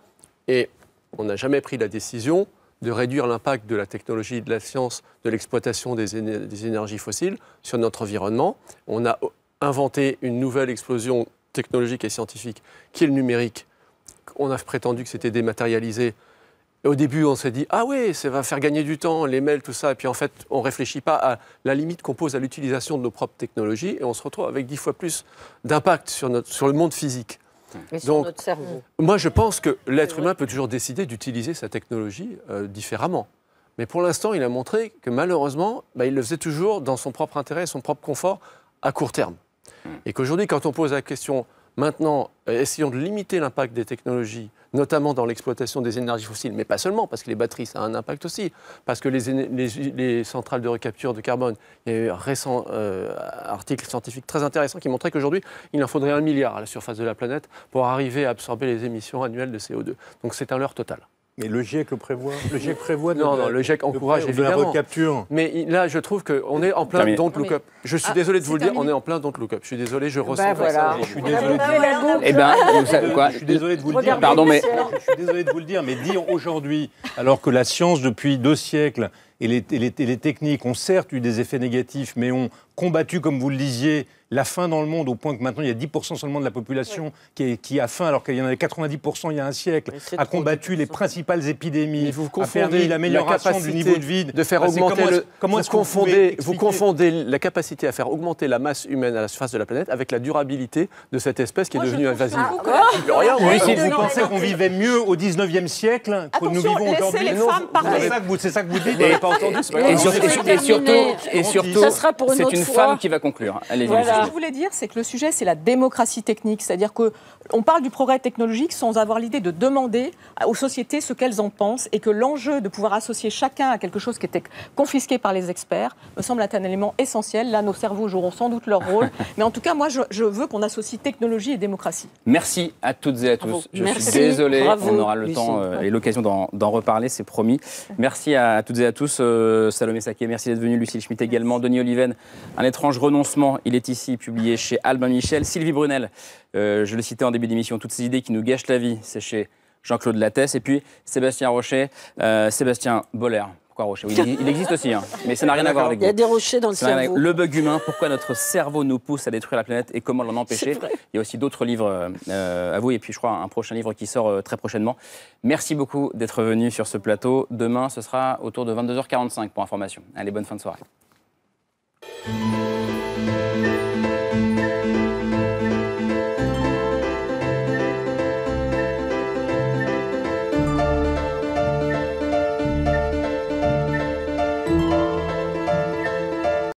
Et on n'a jamais pris la décision de réduire l'impact de la technologie, de la science, de l'exploitation des, énergies fossiles sur notre environnement. On a inventé une nouvelle explosion technologique et scientifique, qui est le numérique. On a prétendu que c'était dématérialisé. au début, on s'est dit ah oui, ça va faire gagner du temps, les mails, tout ça. Et puis en fait, on ne réfléchit pas à la limite qu'on pose à l'utilisation de nos propres technologies, et on se retrouve avec dix fois plus d'impact sur, le monde physique. Donc, notre cerveau. Moi, je pense que l'être humain peut toujours décider d'utiliser sa technologie euh, différemment. Mais pour l'instant, il a montré que malheureusement, bah, il le faisait toujours dans son propre intérêt, son propre confort à court terme. Mm. Et qu'aujourd'hui, quand on pose la question, maintenant, euh, essayons de limiter l'impact des technologies, notamment dans l'exploitation des énergies fossiles, mais pas seulement, parce que les batteries, ça a un impact aussi, parce que les, centrales de recapture de carbone, il y a eu un récent euh, article scientifique très intéressant qui montrait qu'aujourd'hui, il en faudrait un milliard à la surface de la planète pour arriver à absorber les émissions annuelles de CO2. Donc c'est un leurre total. Mais le GIEC le prévoit. Le GIEC prévoit de Non, non, le GIEC encourage recapture. Mais là, je trouve qu'on est en plein don't look up. Je suis ah, désolé de vous le dire, on est en plein don't look up. Je suis désolé, je bah, ressens. voilà. Je suis désolé. Eh ben, quoi Je suis désolé de vous le dire. Pardon, mais je suis désolé de vous le dire, mais dire aujourd'hui, alors que la science depuis deux siècles et les, techniques ont certes eu des effets négatifs, mais ont combattu, comme vous le disiez, la faim dans le monde, au point que maintenant il y a 10% seulement de la population qui, qui, a faim, alors qu'il y en avait 90% il y a un siècle, a combattu les principales épidémies, vous confondez a permis l'amélioration la du niveau de vie. De faire ah, augmenter comment le... Comment vous, confondez, confondez la capacité à faire augmenter la masse humaine à la surface de la planète avec la durabilité de cette espèce qui est devenue invasive. Ah, rien, si vous pensez qu'on vivait mieux au 19e siècle que nous vivons aujourd'hui. C'est ça que vous dites. Et, surtout, c'est une femme qui va conclure. Ce que je voulais dire, c'est que le sujet, c'est la démocratie technique. C'est-à-dire que on parle du progrès technologique sans avoir l'idée de demander aux sociétés ce qu'elles en pensent et que l'enjeu de pouvoir associer chacun à quelque chose qui était confisqué par les experts me semble être un élément essentiel. Là, nos cerveaux joueront sans doute leur rôle. Mais en tout cas, moi, je, veux qu'on associe technologie et démocratie. Merci à toutes et à tous. Je suis désolé, on aura le temps euh, et l'occasion d'en reparler, c'est promis. Merci à toutes et à tous. Salomé Saké, merci d'être venu. Lucille Schmitt également. Denis Oliven, Un étrange renoncement. Il est ici, publié chez Albin Michel. Sylvie Brunel, euh, je le citais en début d'émission, toutes ces idées qui nous gâchent la vie, c'est chez Jean-Claude Lattès. Et puis Sébastien Rocher, euh, Sébastien Boller il, existe aussi, hein. mais ça n'a rien à voir avec. Il y a des rochers dans le cerveau. Le bug humain, pourquoi notre cerveau nous pousse à détruire la planète et comment l'en empêcher. Il y a aussi d'autres livres euh, à vous et puis je crois un prochain livre qui sort euh, très prochainement. Merci beaucoup d'être venu sur ce plateau. Demain, ce sera autour de 22h45 pour information. Allez, bonne fin de soirée.